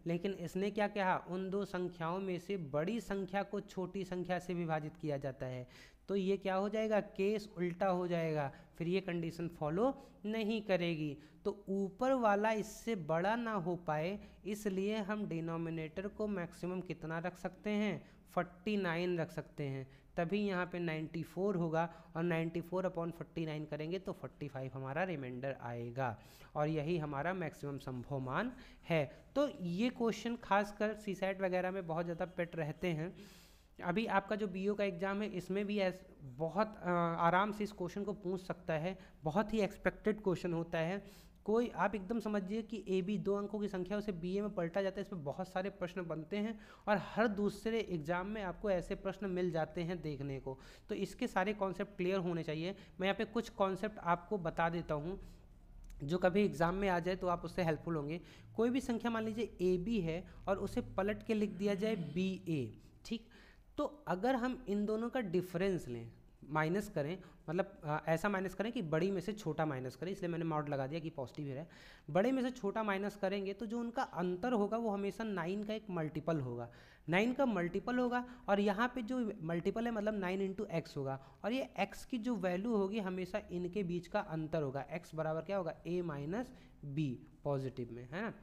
लेकिन इसने क्या कहा उन दो संख्याओं में से बड़ी संख्या को छोटी संख्या से विभाजित किया जाता है तो ये क्या हो जाएगा केस उल्टा हो जाएगा फिर ये कंडीशन फॉलो नहीं करेगी तो ऊपर वाला इससे बड़ा ना हो पाए इसलिए हम डिनोमिनेटर को मैक्सिमम कितना रख सकते हैं 49 रख सकते हैं तभी यहाँ पे 94 होगा और 94 फोर अपॉन फोर्टी करेंगे तो 45 हमारा रिमाइंडर आएगा और यही हमारा मैक्सिमम संभव मान है तो ये क्वेश्चन खासकर सीसाइड वगैरह में बहुत ज़्यादा पेट रहते हैं अभी आपका जो बी का एग्ज़ाम है इसमें भी ऐस बहुत आराम से इस क्वेश्चन को पूछ सकता है बहुत ही एक्सपेक्टेड क्वेश्चन होता है कोई आप एकदम समझिए कि ए बी दो अंकों की संख्या उसे बी ए में पलटा जाता है इसमें बहुत सारे प्रश्न बनते हैं और हर दूसरे एग्जाम में आपको ऐसे प्रश्न मिल जाते हैं देखने को तो इसके सारे कॉन्सेप्ट क्लियर होने चाहिए मैं यहाँ पे कुछ कॉन्सेप्ट आपको बता देता हूँ जो कभी एग्ज़ाम में आ जाए तो आप उससे हेल्पफुल होंगे कोई भी संख्या मान लीजिए ए बी है और उसे पलट के लिख दिया जाए बी ए ठीक तो अगर हम इन दोनों का डिफरेंस लें माइनस करें मतलब आ, ऐसा माइनस करें कि बड़ी में से छोटा माइनस करें इसलिए मैंने मॉड लगा दिया कि पॉजिटिव ही रहे बड़े में से छोटा माइनस करेंगे तो जो उनका अंतर होगा वो हमेशा नाइन का एक मल्टीपल होगा नाइन का मल्टीपल होगा और यहाँ पे जो मल्टीपल है मतलब नाइन इंटू एक्स होगा और ये एक्स की जो वैल्यू होगी हमेशा इनके बीच का अंतर होगा एक्स बराबर क्या होगा ए माइनस बी पॉजिटिव में है ना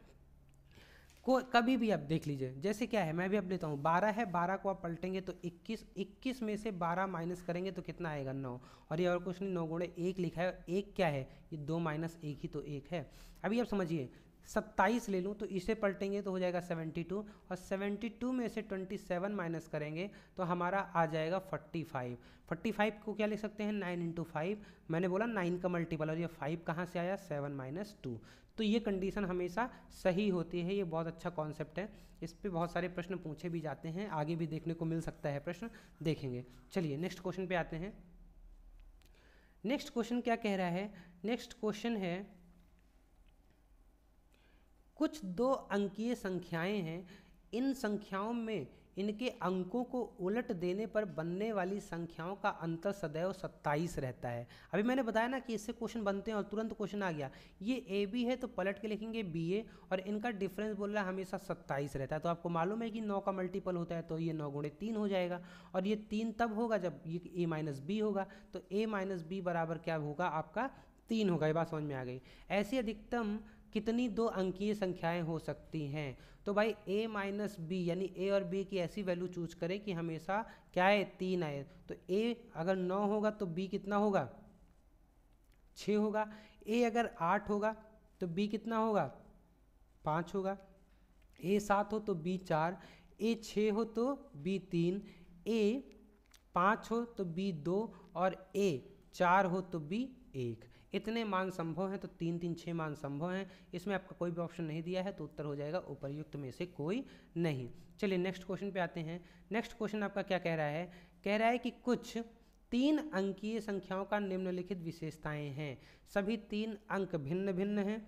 को कभी भी आप देख लीजिए जैसे क्या है मैं भी अब लेता हूँ बारह है बारह को आप पलटेंगे तो इक्कीस इक्कीस में से बारह माइनस करेंगे तो कितना आएगा नौ और ये और कुछ नहीं नौ गुणे एक लिखा है एक क्या है ये दो माइनस एक ही तो एक है अभी आप समझिए सत्ताईस ले लूँ तो इसे पलटेंगे तो हो जाएगा सेवेंटी टू और सेवेंटी टू में से ट्वेंटी सेवन माइनस करेंगे तो हमारा आ जाएगा फोर्टी फाइव फोर्टी फाइव को क्या लिख सकते हैं नाइन इंटू फाइव मैंने बोला नाइन का मल्टीपल और ये फाइव कहाँ से आया सेवन माइनस टू तो ये कंडीशन हमेशा सही होती है ये बहुत अच्छा कॉन्सेप्ट है इस पर बहुत सारे प्रश्न पूछे भी जाते हैं आगे भी देखने को मिल सकता है प्रश्न देखेंगे चलिए नेक्स्ट क्वेश्चन पे आते हैं नेक्स्ट क्वेश्चन क्या कह रहा है नेक्स्ट क्वेश्चन है कुछ दो अंकीय संख्याएं हैं इन संख्याओं में इनके अंकों को उलट देने पर बनने वाली संख्याओं का अंतर सदैव 27 रहता है अभी मैंने बताया ना कि इससे क्वेश्चन बनते हैं और तुरंत क्वेश्चन आ गया ये ए बी है तो पलट के लिखेंगे बी ए और इनका डिफरेंस बोल रहा है हमेशा 27 रहता है तो आपको मालूम है कि नौ का मल्टीपल होता है तो ये नौ गुणे तीन हो जाएगा और ये तीन तब होगा जब ये ए माइनस बी होगा तो ए माइनस बी बराबर क्या होगा आपका तीन होगा ये बात समझ में आ गई ऐसी अधिकतम कितनी दो अंकीय संख्याएं हो सकती हैं तो भाई ए माइनस बी यानी ए और बी की ऐसी वैल्यू चूज करें कि हमेशा क्या है तीन आए तो ए अगर नौ होगा तो बी कितना होगा छ होगा ए अगर आठ होगा तो बी कितना होगा पाँच होगा ए सात हो तो बी चार ए छ हो तो बी तीन ए पाँच हो तो बी दो और ए चार हो तो बी एक इतने मान संभव हैं तो तीन तीन छः मान संभव हैं इसमें आपका कोई भी ऑप्शन नहीं दिया है तो उत्तर हो जाएगा उपरयुक्त में से कोई नहीं चलिए नेक्स्ट क्वेश्चन पे आते हैं नेक्स्ट क्वेश्चन आपका क्या कह रहा है कह रहा है कि कुछ तीन अंकीय संख्याओं का निम्नलिखित विशेषताएं हैं सभी तीन अंक भिन्न भिन्न हैं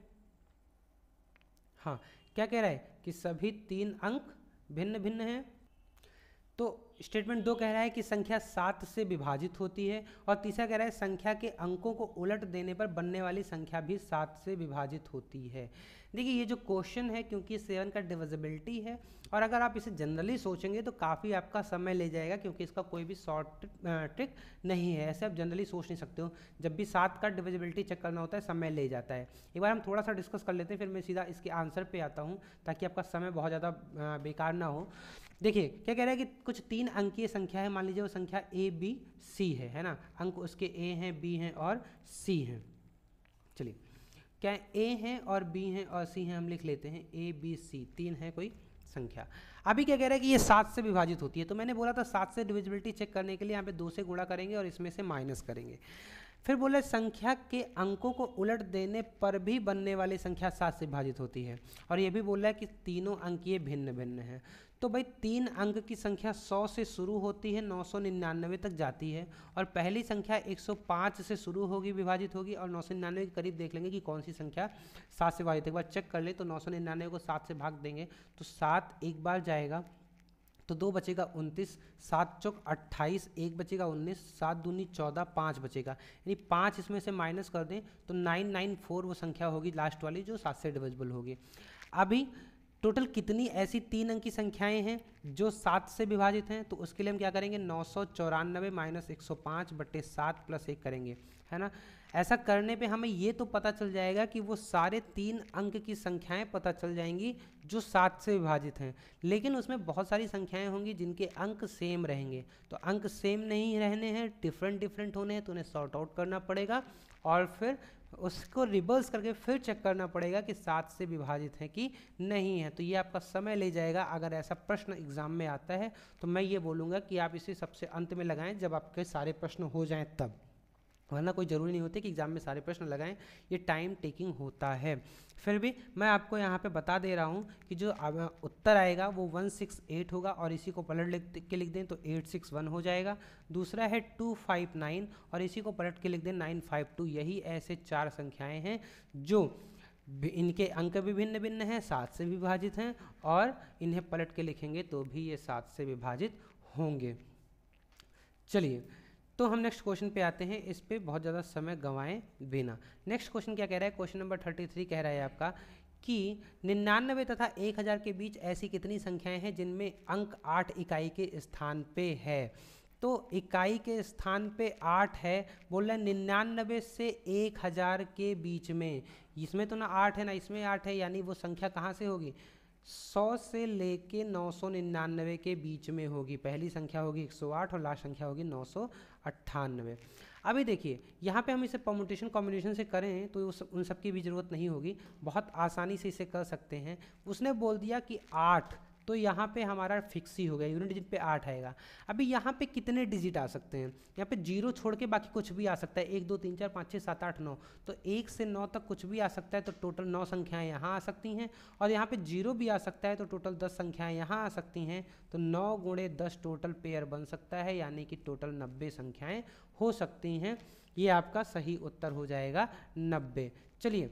हाँ क्या कह रहा है कि सभी तीन अंक भिन्न भिन्न हैं तो स्टेटमेंट दो कह रहा है कि संख्या सात से विभाजित होती है और तीसरा कह रहा है संख्या के अंकों को उलट देने पर बनने वाली संख्या भी सात से विभाजित होती है देखिए ये जो क्वेश्चन है क्योंकि सेवन का डिविजिबिलिटी है और अगर आप इसे जनरली सोचेंगे तो काफ़ी आपका समय ले जाएगा क्योंकि इसका कोई भी शॉर्ट ट्रिक नहीं है ऐसे आप जनरली सोच नहीं सकते हो जब भी सात का डिविजिबिलिटी चेक करना होता है समय ले जाता है एक बार हम थोड़ा सा डिस्कस कर लेते हैं फिर मैं सीधा इसके आंसर पर आता हूँ ताकि आपका समय बहुत ज़्यादा बेकार ना हो देखिए क्या कह रहा है कि कुछ तीन अंकीय संख्या है मान लीजिए वो संख्या ए बी सी है है ना अंक उसके ए हैं बी हैं और सी हैं चलिए क्या ए हैं और बी हैं और सी हैं हम लिख लेते हैं ए बी सी तीन है कोई संख्या अभी क्या कह रहा है कि ये सात से विभाजित होती है तो मैंने बोला था सात से डिविजिबिलिटी चेक करने के लिए यहाँ पे दो से गुणा करेंगे और इसमें से माइनस करेंगे फिर बोले संख्या के अंकों को उलट देने पर भी बनने वाली संख्या सात से विभाजित होती है और ये भी बोला है कि तीनों अंकीय भिन्न भिन्न हैं तो भाई तीन अंक की संख्या 100 से शुरू होती है 999 तक जाती है और पहली संख्या 105 से शुरू होगी विभाजित होगी और 999 के करीब देख लेंगे कि कौन सी संख्या सात से विभाजित एक बार चेक कर ले तो 999 को सात से भाग देंगे तो सात एक बार जाएगा तो दो बचेगा उनतीस सात चौक अट्ठाईस एक बचेगा उन्नीस सात दूनी चौदह पाँच बचेगा यानी पाँच इसमें से माइनस कर दें तो नाइन नाइन फोर वो संख्या होगी लास्ट वाली जो सात से डिविजिबल होगी अभी टोटल कितनी ऐसी तीन अंक की संख्याएं हैं जो सात से विभाजित हैं तो उसके लिए हम क्या करेंगे नौ सौ चौरानबे माइनस एक सौ पाँच बटे सात प्लस एक करेंगे है ना ऐसा करने पे हमें ये तो पता चल जाएगा कि वो सारे तीन अंक की संख्याएं पता चल जाएंगी जो सात से विभाजित हैं लेकिन उसमें बहुत सारी संख्याएं होंगी जिनके अंक सेम रहेंगे तो अंक सेम नहीं रहने हैं डिफरेंट डिफरेंट होने हैं तो उन्हें सॉर्ट आउट करना पड़ेगा और फिर उसको रिवर्स करके फिर चेक करना पड़ेगा कि सात से विभाजित है कि नहीं है तो ये आपका समय ले जाएगा अगर ऐसा प्रश्न एग्जाम में आता है तो मैं ये बोलूँगा कि आप इसे सबसे अंत में लगाएं जब आपके सारे प्रश्न हो जाएं तब वरना कोई ज़रूरी नहीं होती कि एग्ज़ाम में सारे प्रश्न लगाएं ये टाइम टेकिंग होता है फिर भी मैं आपको यहाँ पे बता दे रहा हूँ कि जो उत्तर आएगा वो वन सिक्स एट होगा और इसी को पलट लिख के लिख दें तो एट सिक्स वन हो जाएगा दूसरा है टू फाइव नाइन और इसी को पलट के लिख दें नाइन फाइव टू यही ऐसे चार संख्याएँ हैं जो इनके अंक भी भिन्न भिन्न हैं सात से विभाजित हैं और इन्हें पलट के लिखेंगे तो भी ये सात से विभाजित होंगे चलिए तो हम नेक्स्ट क्वेश्चन पे आते हैं इस पर बहुत ज़्यादा समय गंवाएं बिना नेक्स्ट क्वेश्चन क्या कह रहा है क्वेश्चन नंबर थर्टी थ्री कह रहा है आपका कि निन्यानवे तथा एक हज़ार के बीच ऐसी कितनी संख्याएं हैं जिनमें अंक आठ इकाई के स्थान पे है तो इकाई के स्थान पे आठ है बोल रहे निन्यानवे से एक हज़ार के बीच में इसमें तो ना आठ है ना इसमें आठ है यानी वो संख्या कहाँ से होगी 100 से लेके 999 के बीच में होगी पहली संख्या होगी 108 और लास्ट संख्या होगी नौ अभी देखिए यहाँ पे हम इसे परमोटेशन कॉम्बिनेशन से करें तो उस उन सब की भी ज़रूरत नहीं होगी बहुत आसानी से इसे कर सकते हैं उसने बोल दिया कि आठ तो यहाँ पे हमारा फिक्स ही हो गया यूनिट डिजिट पे आठ आएगा अभी यहाँ पे कितने डिजिट आ सकते हैं यहाँ पे जीरो छोड़ के बाकी कुछ भी आ सकता है एक दो तीन चार पाँच छः सात आठ नौ तो एक से नौ तक कुछ भी आ सकता है तो टोटल नौ संख्याएँ यहाँ आ सकती हैं और यहाँ पर जीरो भी आ सकता है तो टोटल दस संख्याएँ यहाँ आ सकती हैं तो नौ गुणे दस टोटल पेयर बन सकता है यानी कि टोटल नब्बे संख्याएँ हो सकती हैं ये आपका सही उत्तर हो जाएगा नब्बे चलिए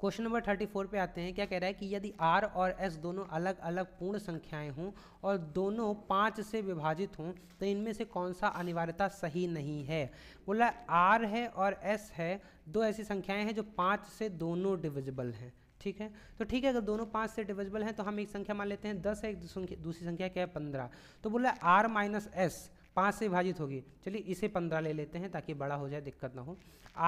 क्वेश्चन नंबर थर्टी फोर पे आते हैं क्या कह रहा है कि यदि आर और एस दोनों अलग अलग पूर्ण संख्याएं हों और दोनों पाँच से विभाजित हों तो इनमें से कौन सा अनिवार्यता सही नहीं है बोला आर है और एस है दो ऐसी संख्याएं हैं जो पाँच से दोनों डिविजिबल हैं ठीक है तो ठीक है अगर दोनों पाँच से डिविजिबल हैं तो हम एक संख्या मान लेते हैं दस है एक दूसरी संख्या क्या है पंद्रह तो बोला आर माइनस एस पाँच से विभाजित होगी चलिए इसे पंद्रह ले लेते हैं ताकि बड़ा हो जाए दिक्कत ना हो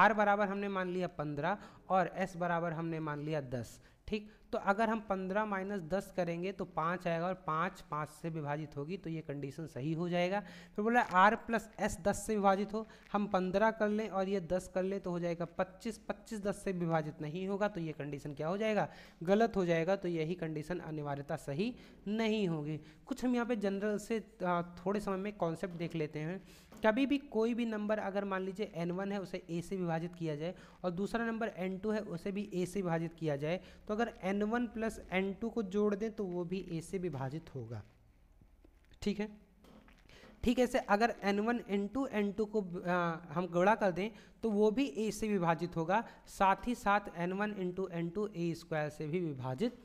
आर बराबर हमने मान लिया पंद्रह और एस बराबर हमने मान लिया दस ठीक तो अगर हम पंद्रह माइनस दस करेंगे तो पाँच आएगा और पाँच पाँच से विभाजित होगी तो ये कंडीशन सही हो जाएगा फिर बोला आर प्लस एस दस से विभाजित हो हम पंद्रह कर लें और ये दस कर लें तो हो जाएगा पच्चीस पच्चीस दस से विभाजित नहीं होगा तो ये कंडीशन क्या हो जाएगा गलत हो जाएगा तो यही कंडीशन अनिवार्यता सही नहीं होगी कुछ हम यहाँ पर जनरल से थोड़े समय में कॉन्सेप्ट देख लेते हैं कभी भी कोई भी नंबर अगर मान लीजिए एन वन है उसे ए से विभाजित किया जाए और दूसरा नंबर एन टू है उसे भी ए से विभाजित किया जाए तो अगर n one plus n two को जोड़ दें तो वो भी ए से विभाजित होगा ठीक है ठीक है से अगर n one n two n two को आ, हम गुणा कर दें तो वो भी ए से विभाजित होगा साथ ही साथ n one into n two a square से भी विभाजित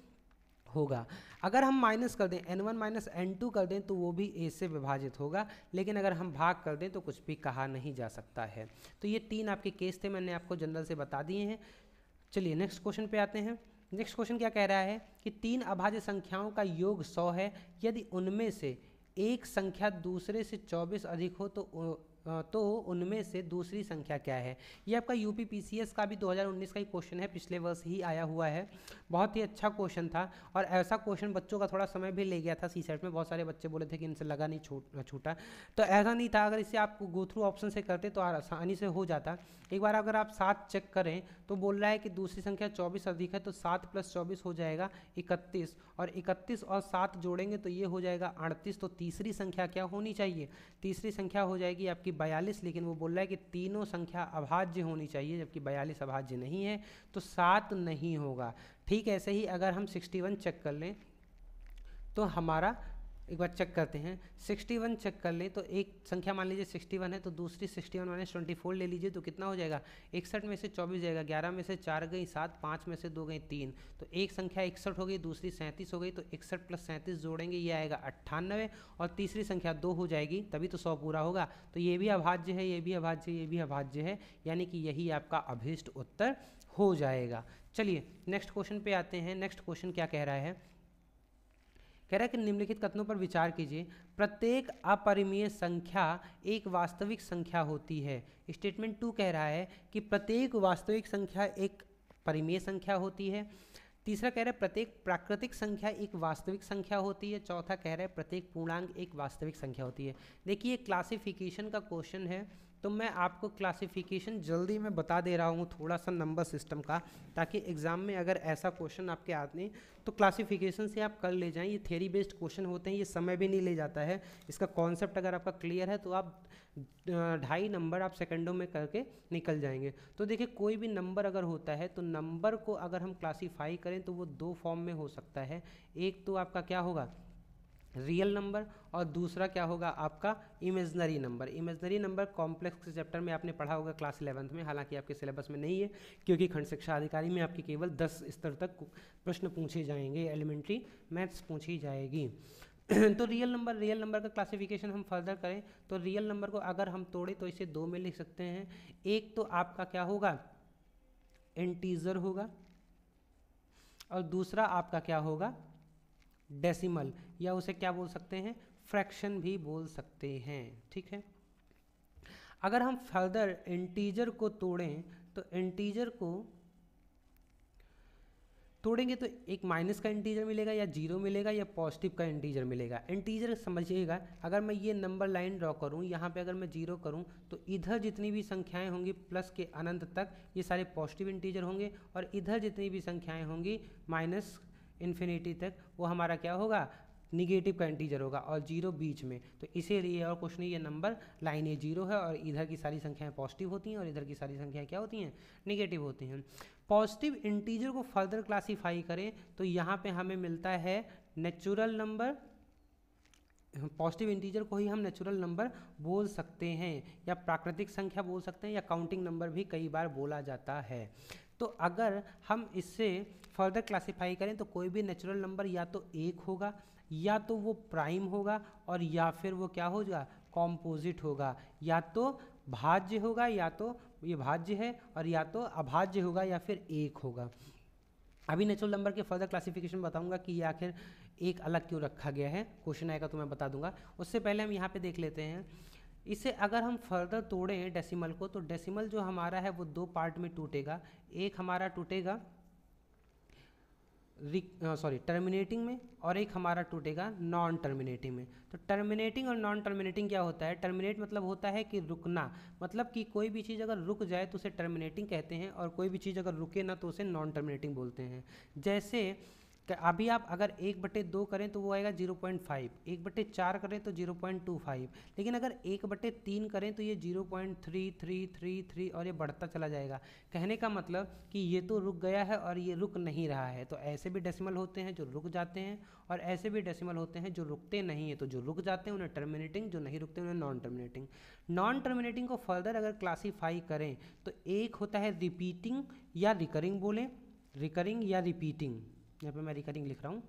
होगा अगर हम माइनस कर दें n one minus n two कर दें तो वो भी a से विभाजित होगा लेकिन अगर हम भाग कर दें तो कुछ भी कहा नहीं जा सकता है तो ये तीन आपके केस थे मैंने आपको जनरल से बता दिए हैं चलिए नेक्स्ट क्वेश्चन पे आते हैं नेक्स्ट क्वेश्चन क्या कह रहा है कि तीन अभाज्य संख्याओं का योग सौ है यदि उनमें से एक संख्या दूसरे से चौबीस अधिक हो तो तो उनमें से दूसरी संख्या क्या है ये आपका यू का भी 2019 का ही क्वेश्चन है पिछले वर्ष ही आया हुआ है बहुत ही अच्छा क्वेश्चन था और ऐसा क्वेश्चन बच्चों का थोड़ा समय भी ले गया था सी सेट में बहुत सारे बच्चे बोले थे कि इनसे लगा नहीं छूट छूटा तो ऐसा नहीं था अगर इसे आप गो थ्रू ऑप्शन से करते तो आसानी से हो जाता एक बार अगर आप सात चेक करें तो बोल रहा है कि दूसरी संख्या चौबीस अधिक है तो सात प्लस चौबीस हो जाएगा इकतीस और इकतीस और सात जोड़ेंगे तो ये हो जाएगा अड़तीस तो तीसरी संख्या क्या होनी चाहिए तीसरी संख्या हो जाएगी आपकी बयालीस लेकिन वो बोल रहा है कि तीनों संख्या अभाज्य होनी चाहिए जबकि बयालीस अभाज्य नहीं है तो सात नहीं होगा ठीक ऐसे ही अगर हम सिक्सटी वन चेक कर लें तो हमारा एक बार चेक करते हैं 61 चेक कर लें तो एक संख्या मान लीजिए 61 है तो दूसरी 61 वन माइनस ट्वेंटी ले लीजिए तो कितना हो जाएगा इकसठ में से 24 जाएगा 11 में से चार गई सात पाँच में से दो गई तीन तो एक संख्या इकसठ हो गई दूसरी सैंतीस हो गई तो इकसठ प्लस सैंतीस जोड़ेंगे ये आएगा अट्ठानवे और तीसरी संख्या दो हो जाएगी तभी तो सौ पूरा होगा तो ये भी अभाज्य है ये भी अभाज्य ये भी अभाज्य है यानी कि यही आपका अभीष्ट उत्तर हो जाएगा चलिए नेक्स्ट क्वेश्चन पे आते हैं नेक्स्ट क्वेश्चन क्या कह रहा है कह रहा है कि निम्नलिखित कथनों पर विचार कीजिए प्रत्येक अपरिमेय संख्या एक वास्तविक संख्या होती है स्टेटमेंट टू कह रहा है कि प्रत्येक वास्तविक संख्या एक परिमेय संख्या होती है तीसरा कह रहा है प्रत्येक प्राकृतिक संख्या एक वास्तविक संख्या होती है चौथा कह रहा है प्रत्येक पूर्णांक एक वास्तविक संख्या होती है देखिए क्लासिफिकेशन का क्वेश्चन है तो मैं आपको क्लासिफिकेशन जल्दी में बता दे रहा हूँ थोड़ा सा नंबर सिस्टम का ताकि एग्ज़ाम में अगर ऐसा क्वेश्चन आपके आते तो क्लासिफिकेशन से आप कर ले जाएं ये थेरी बेस्ड क्वेश्चन होते हैं ये समय भी नहीं ले जाता है इसका कॉन्सेप्ट अगर आपका क्लियर है तो आप ढाई नंबर आप सेकंडों में करके निकल जाएंगे तो देखिए कोई भी नंबर अगर होता है तो नंबर को अगर हम क्लासीफाई करें तो वो दो फॉर्म में हो सकता है एक तो आपका क्या होगा रियल नंबर और दूसरा क्या होगा आपका imaginary number imaginary number complex के चैप्टर में आपने पढ़ा होगा क्लास इलेवंथ में हालांकि आपके सिलेबस में नहीं है क्योंकि खंड शिक्षा अधिकारी में आपके केवल दस स्तर तक प्रश्न पूछे जाएंगे एलिमेंट्री मैथ्स पूछी जाएगी तो रियल नंबर रियल नंबर का क्लासिफिकेशन हम फर्दर करें तो रियल नंबर को अगर हम तोड़े तो इसे दो में लिख सकते हैं एक तो आपका क्या होगा इंटीजर होगा और दूसरा आपका क्या होगा डेसिमल या उसे क्या बोल सकते हैं फ्रैक्शन भी बोल सकते हैं ठीक है अगर हम फर्दर इंटीजर को तोड़ें तो इंटीजर को तोड़ेंगे तो एक माइनस का इंटीजर मिलेगा या जीरो मिलेगा या पॉजिटिव का इंटीजर मिलेगा इंटीजर समझिएगा अगर मैं ये नंबर लाइन ड्रॉ करूँ यहाँ पे अगर मैं जीरो करूँ तो इधर जितनी भी संख्याएं होंगी प्लस के अनंत तक ये सारे पॉजिटिव इंटीजर होंगे और इधर जितनी भी संख्याएं होंगी माइनस इन्फिनिटी तक वो हमारा क्या होगा निगेटिव का इंटीजर होगा और जीरो बीच में तो इसीलिए और कुछ नहीं ये नंबर लाइन ये जीरो है और इधर की सारी संख्याएं पॉजिटिव होती हैं और इधर की सारी संख्याएं क्या होती हैं निगेटिव होती हैं पॉजिटिव इंटीजर को फर्दर क्लासीफाई करें तो यहाँ पे हमें मिलता है नेचुरल नंबर पॉजिटिव इंटीजर को ही हम नेचुरल नंबर बोल सकते हैं या प्राकृतिक संख्या बोल सकते हैं या काउंटिंग नंबर भी कई बार बोला जाता है तो अगर हम इससे फर्दर क्लासीफाई करें तो कोई भी नेचुरल नंबर या तो एक होगा या तो वो प्राइम होगा और या फिर वो क्या होगा कॉम्पोजिट होगा या तो भाज्य होगा या तो ये भाज्य है और या तो अभाज्य होगा या फिर एक होगा अभी नेचुरल नंबर के फर्दर क्लासिफिकेशन बताऊंगा कि ये आखिर एक अलग क्यों रखा गया है क्वेश्चन आएगा तो मैं बता दूंगा उससे पहले हम यहाँ पे देख लेते हैं इसे अगर हम फर्दर तोड़ें डेसिमल को तो डेसिमल जो हमारा है वो दो पार्ट में टूटेगा एक हमारा टूटेगा सॉरी टर्मिनेटिंग में और एक हमारा टूटेगा नॉन टर्मिनेटिंग में तो टर्मिनेटिंग और नॉन टर्मिनेटिंग क्या होता है टर्मिनेट मतलब होता है कि रुकना मतलब कि कोई भी चीज़ अगर रुक जाए तो उसे टर्मिनेटिंग कहते हैं और कोई भी चीज़ अगर रुके ना तो उसे नॉन टर्मिनेटिंग बोलते हैं जैसे तो अभी आप अगर एक बटे दो करें तो वो आएगा जीरो पॉइंट फाइव एक बटे चार करें तो जीरो पॉइंट टू फाइव लेकिन अगर एक बटे तीन करें तो ये zero point three three three three और ये बढ़ता चला जाएगा कहने का मतलब कि ये तो रुक गया है और ये रुक नहीं रहा है तो ऐसे भी डेसिमल होते हैं जो रुक जाते हैं और ऐसे भी डेसिमल होते हैं जो रुकते नहीं हैं तो जो रुक जाते हैं उन्हें टर्मिनेटिंग जो नहीं रुकते उन्हें नॉन टर्मिनेटिंग नॉन टर्मिनेटिंग को फर्दर अगर क्लासीफाई करें तो एक होता है रिपीटिंग या रिकरिंग बोलें रिकरिंग या रिपीटिंग यहाँ पे मैं रिकरिंग लिख रहा हूँ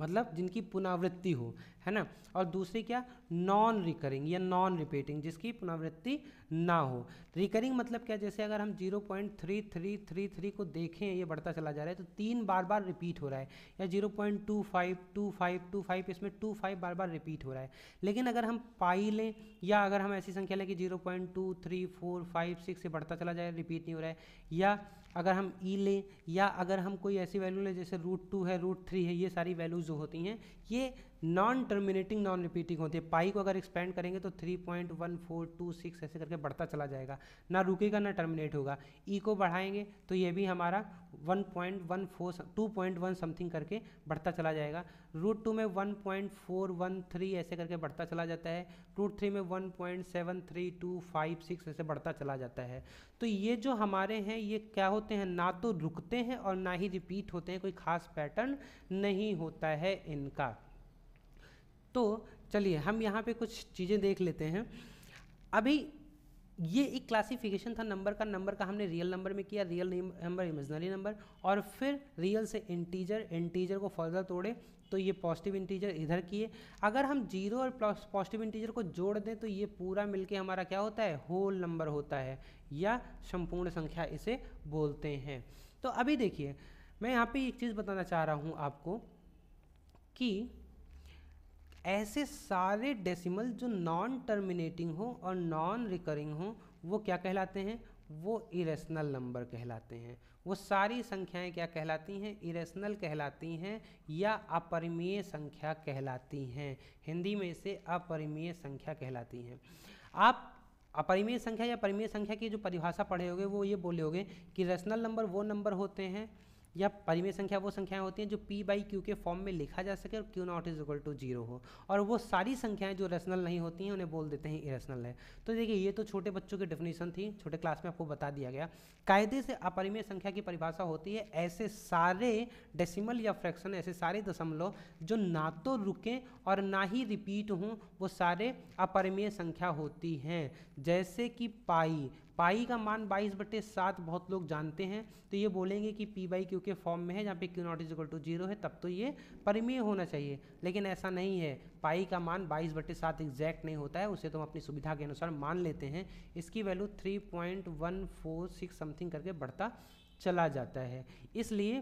मतलब जिनकी पुनरावृत्ति हो है ना और दूसरी क्या नॉन रिकरिंग या नॉन रिपीटिंग जिसकी पुनरावृत्ति ना हो रिकरिंग मतलब क्या जैसे अगर हम 0.3333 को देखें ये बढ़ता चला जा रहा है तो तीन बार बार रिपीट हो रहा है या 0.25 25 इसमें 25 बार बार रिपीट हो रहा है लेकिन अगर हम पाई लें या अगर हम ऐसी संख्या लें कि सिक्स से बढ़ता चला जाए रिपीट नहीं हो रहा है या अगर हम ई e लें या अगर हम कोई ऐसी वैल्यू लें जैसे रूट टू है रूट थ्री है ये सारी वैल्यूज़ जो होती हैं ये नॉन टर्मिनेटिंग नॉन रिपीटिंग होती है पाई को अगर एक्सपेंड करेंगे तो 3.1426 ऐसे करके बढ़ता चला जाएगा ना रुकेगा ना टर्मिनेट होगा ई e को बढ़ाएंगे तो ये भी हमारा 1.14 2.1 समथिंग करके बढ़ता चला जाएगा रूट टू में 1.413 ऐसे करके बढ़ता चला जाता है रूट थ्री में 1.73256 ऐसे बढ़ता चला जाता है तो ये जो हमारे हैं ये क्या होते हैं ना तो रुकते हैं और ना ही रिपीट होते हैं कोई खास पैटर्न नहीं होता है इनका तो चलिए हम यहाँ पे कुछ चीज़ें देख लेते हैं अभी ये एक क्लासिफिकेशन था नंबर का नंबर का हमने रियल नंबर में किया रियल नंबर इमेजनरी नंबर और फिर रियल से इंटीजर इंटीजर को फर्दर तोड़े तो ये पॉजिटिव इंटीजर इधर किए अगर हम जीरो और पॉजिटिव इंटीजर को जोड़ दें तो ये पूरा मिलके हमारा क्या होता है होल नंबर होता है या संपूर्ण संख्या इसे बोलते हैं तो अभी देखिए मैं यहाँ पे एक चीज़ बताना चाह रहा हूँ आपको कि ऐसे सारे डेसिमल जो नॉन टर्मिनेटिंग हो और नॉन रिकरिंग हो वो क्या कहलाते हैं वो इरेशनल नंबर कहलाते हैं वो सारी संख्याएं क्या कहलाती हैं इरेशनल कहलाती हैं या अपरिमेय संख्या कहलाती हैं हिंदी में इसे अपरिमेय संख्या कहलाती हैं आप अपरिमेय संख्या या परिमेय संख्या की जो परिभाषा पढ़े होगे वो ये बोले होगे कि रेशनल नंबर वो नंबर होते हैं या परिमेय संख्या वो संख्याएं होती हैं जो p बाई क्यू के फॉर्म में लिखा जा सके और q not is equal to zero हो और वो सारी संख्याएं जो रेशनल नहीं होती हैं उन्हें बोल देते हैं इरेशनल है तो देखिए ये तो छोटे बच्चों की डेफिनेशन थी छोटे क्लास में आपको बता दिया गया कायदे से अपरिमेय संख्या की परिभाषा होती है ऐसे सारे डेसिमल या फ्रैक्शन ऐसे सारे दशमलव जो ना तो रुकें और ना ही रिपीट हों वो सारे अपरिमेय संख्या होती हैं जैसे कि पाई पाई का मान बाईस बटे सात बहुत लोग जानते हैं तो ये बोलेंगे कि पी बाई क्यू के फॉर्म में है जहाँ पे q not is equal to zero है तब तो ये परिमेय होना चाहिए लेकिन ऐसा नहीं है पाई का मान बाईस बटे सात एग्जैक्ट नहीं होता है उसे तो हम अपनी सुविधा के अनुसार मान लेते हैं इसकी value three point one four six something करके बढ़ता चला जाता है इसलिए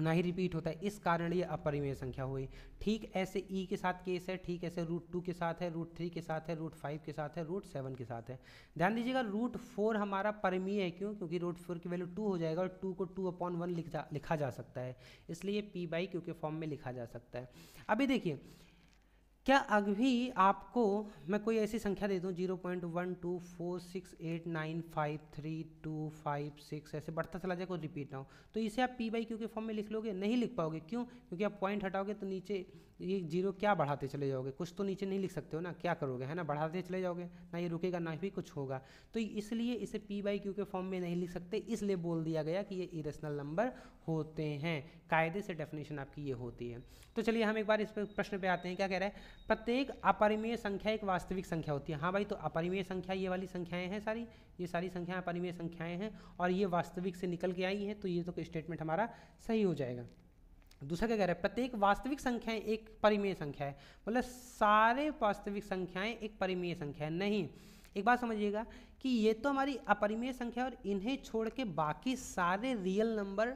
ना ही रिपीट होता है इस कारण ये अपरिमेय संख्या हुई ठीक ऐसे ई e के साथ केस है ठीक ऐसे रूट टू के साथ है रूट थ्री के साथ है रूट फाइव के साथ है रूट सेवन के साथ है ध्यान दीजिएगा रूट फोर हमारा परिमेय है क्यों क्योंकि रूट फोर की वैल्यू टू हो जाएगा और टू को टू अपॉन वन लिखा जा सकता है इसलिए पी बाई क्यू के फॉर्म में लिखा जा सकता है अभी देखिए क्या अभी आपको मैं कोई ऐसी संख्या दे दूँ zero point one two four six eight nine five three two five six ऐसे बढ़ता चला जाए कोई रिपीट ना हो तो इसे आप पी बाई क्यू के फॉर्म में लिख लोगे नहीं लिख पाओगे क्यों क्योंकि आप पॉइंट हटाओगे तो नीचे ये जीरो क्या बढ़ाते चले जाओगे कुछ तो नीचे नहीं लिख सकते हो ना क्या करोगे है ना बढ़ाते चले जाओगे ना ये रुकेगा ना भी कुछ होगा तो इसलिए इसे पी बाई क्यू के फॉर्म में नहीं लिख सकते इसलिए बोल दिया गया कि ये इरेशनल नंबर होते हैं कायदे से डेफिनेशन आपकी ये होती है तो चलिए हम एक बार इस पर प्रश्न पर आते हैं क्या कह रहे हैं प्रत्येक अपरिमेय संख्या एक वास्तविक संख्या होती है हाँ भाई तो अपरिमेय संख्या ये वाली संख्याएं हैं सारी ये सारी संख्याएं अपरिमेय संख्याएं हैं और ये वास्तविक से निकल के आई हैं तो ये तो स्टेटमेंट हमारा सही हो जाएगा दूसरा क्या कह रहा है प्रत्येक वास्तविक संख्याएं एक परिमेय संख्या है मतलब सारे वास्तविक संख्याएं एक परिमेय संख्या है नहीं एक बात समझिएगा कि ये तो हमारी अपरिमेय संख्या है और इन्हें छोड़ के बाकी सारे रियल नंबर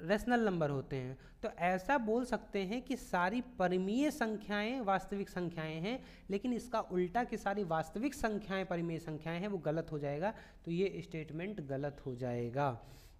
रेशनल नंबर होते हैं तो ऐसा बोल सकते हैं कि सारी परिमीय संख्याएं वास्तविक संख्याएं हैं लेकिन इसका उल्टा कि सारी वास्तविक संख्याएं परिमीय संख्याएं हैं वो गलत हो जाएगा तो ये स्टेटमेंट गलत हो जाएगा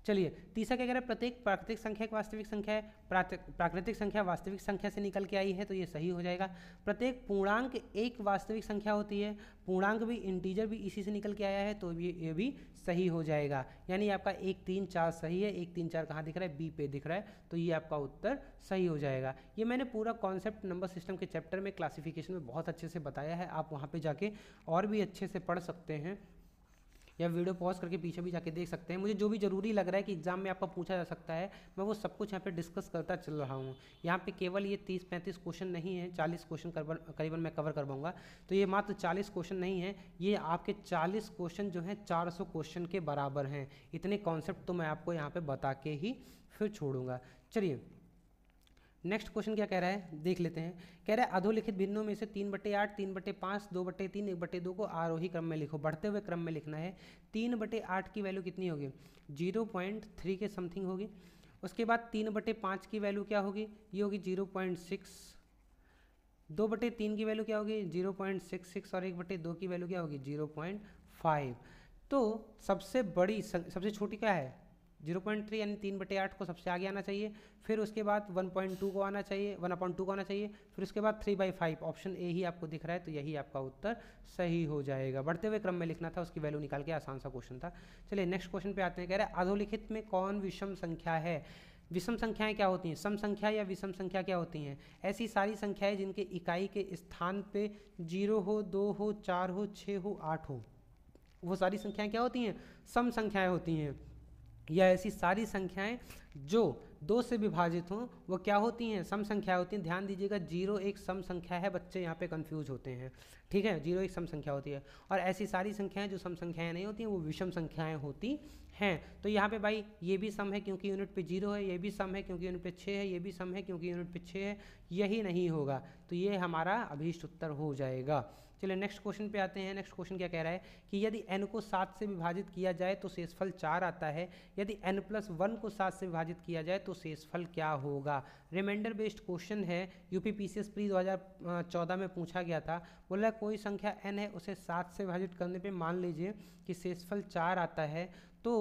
चलिए तीसरा क्या कह रहा है प्रत्येक प्राकृतिक संख्या एक वास्तविक संख्या है प्राकृतिक संख्या वास्तविक संख्या से निकल के आई है तो ये सही हो जाएगा प्रत्येक पूर्णांक एक वास्तविक संख्या होती है पूर्णांक भी इंटीजर भी इसी से निकल के आया है तो ये ये भी सही हो जाएगा यानी आपका एक तीन चार सही है एक तीन चार कहाँ दिख रहा है बी पे दिख रहा है तो ये आपका उत्तर सही हो जाएगा ये मैंने पूरा कॉन्सेप्ट नंबर सिस्टम के चैप्टर में क्लासिफिकेशन में बहुत अच्छे से बताया है आप वहाँ पर जाके और भी अच्छे से पढ़ सकते हैं या वीडियो पॉज करके पीछे भी जाके देख सकते हैं मुझे जो भी जरूरी लग रहा है कि एग्जाम में आपका पूछा जा सकता है मैं वो सब कुछ यहाँ पर डिस्कस करता चल रहा हूँ यहाँ पर केवल ये तीस पैंतीस क्वेश्चन नहीं है चालीस क्वेश्चन करीबन मैं कवर कर तो ये मात्र चालीस क्वेश्चन नहीं है ये आपके चालीस क्वेश्चन जो हैं चार क्वेश्चन के बराबर हैं इतने कॉन्सेप्ट तो मैं आपको यहाँ पर बता के ही फिर छोड़ूंगा चलिए नेक्स्ट क्वेश्चन क्या कह रहा है देख लेते हैं कह रहा है अधोलिखित भिन्नों में से तीन बटे आठ तीन बटे पाँच दो बटे तीन एक बटे दो को आरोही क्रम में लिखो बढ़ते हुए क्रम में लिखना है तीन बटे आठ की वैल्यू कितनी होगी जीरो पॉइंट थ्री के समथिंग होगी उसके बाद तीन बटे पाँच की वैल्यू क्या होगी ये होगी जीरो पॉइंट सिक्स दो बटे तीन की वैल्यू क्या होगी जीरो पॉइंट सिक्स सिक्स और एक बटे दो की वैल्यू क्या होगी जीरो पॉइंट फाइव तो सबसे बड़ी सबसे छोटी क्या है जीरो पॉइंट थ्री यानी तीन बटे आठ को सबसे आगे आना चाहिए फिर उसके बाद वन पॉइंट टू को आना चाहिए वन अपॉइंट टू को आना चाहिए फिर उसके बाद three by five option A ही आपको दिख रहा है तो यही आपका उत्तर सही हो जाएगा बढ़ते हुए क्रम में लिखना था उसकी वैल्यू निकाल के आसान सा क्वेश्चन था चलिए नेक्स्ट क्वेश्चन पे आते हैं कह रहे हैं अधोलिखित में कौन विषम संख्या है विषम संख्याएं क्या होती हैं सम संख्या या विषम संख्या क्या होती हैं ऐसी सारी संख्याएं जिनके इकाई के स्थान पे जीरो हो दो हो चार हो छः हो आठ हो वो सारी संख्याएं क्या होती हैं सम संख्याएं होती हैं या ऐसी सारी संख्याएं जो दो से विभाजित हों वो क्या होती हैं सम संख्या होती हैं ध्यान दीजिएगा जीरो एक सम संख्या है बच्चे यहाँ पे कंफ्यूज होते हैं ठीक है जीरो एक सम संख्या होती है और ऐसी सारी संख्याएं जो सम संख्याएं नहीं होती हैं वो विषम संख्याएं होती हैं तो यहाँ पे भाई ये भी सम है क्योंकि यूनिट पर जीरो है ये भी सम है क्योंकि यूनिट पे छः है ये भी सम है क्योंकि यूनिट पर छः है यही नहीं होगा तो ये हमारा अभीष्ट उत्तर हो जाएगा चलिए नेक्स्ट क्वेश्चन पे आते हैं नेक्स्ट क्वेश्चन क्या कह रहा है कि यदि एन को सात से विभाजित किया जाए तो शेषफल चार आता है यदि एन प्लस वन को सात से विभाजित किया जाए तो शेषफल क्या होगा रिमाइंडर बेस्ड क्वेश्चन है UP P C S pre दो में पूछा गया था बोला कोई संख्या एन है उसे सात से विभाजित करने पर मान लीजिए कि शेषफल चार आता है तो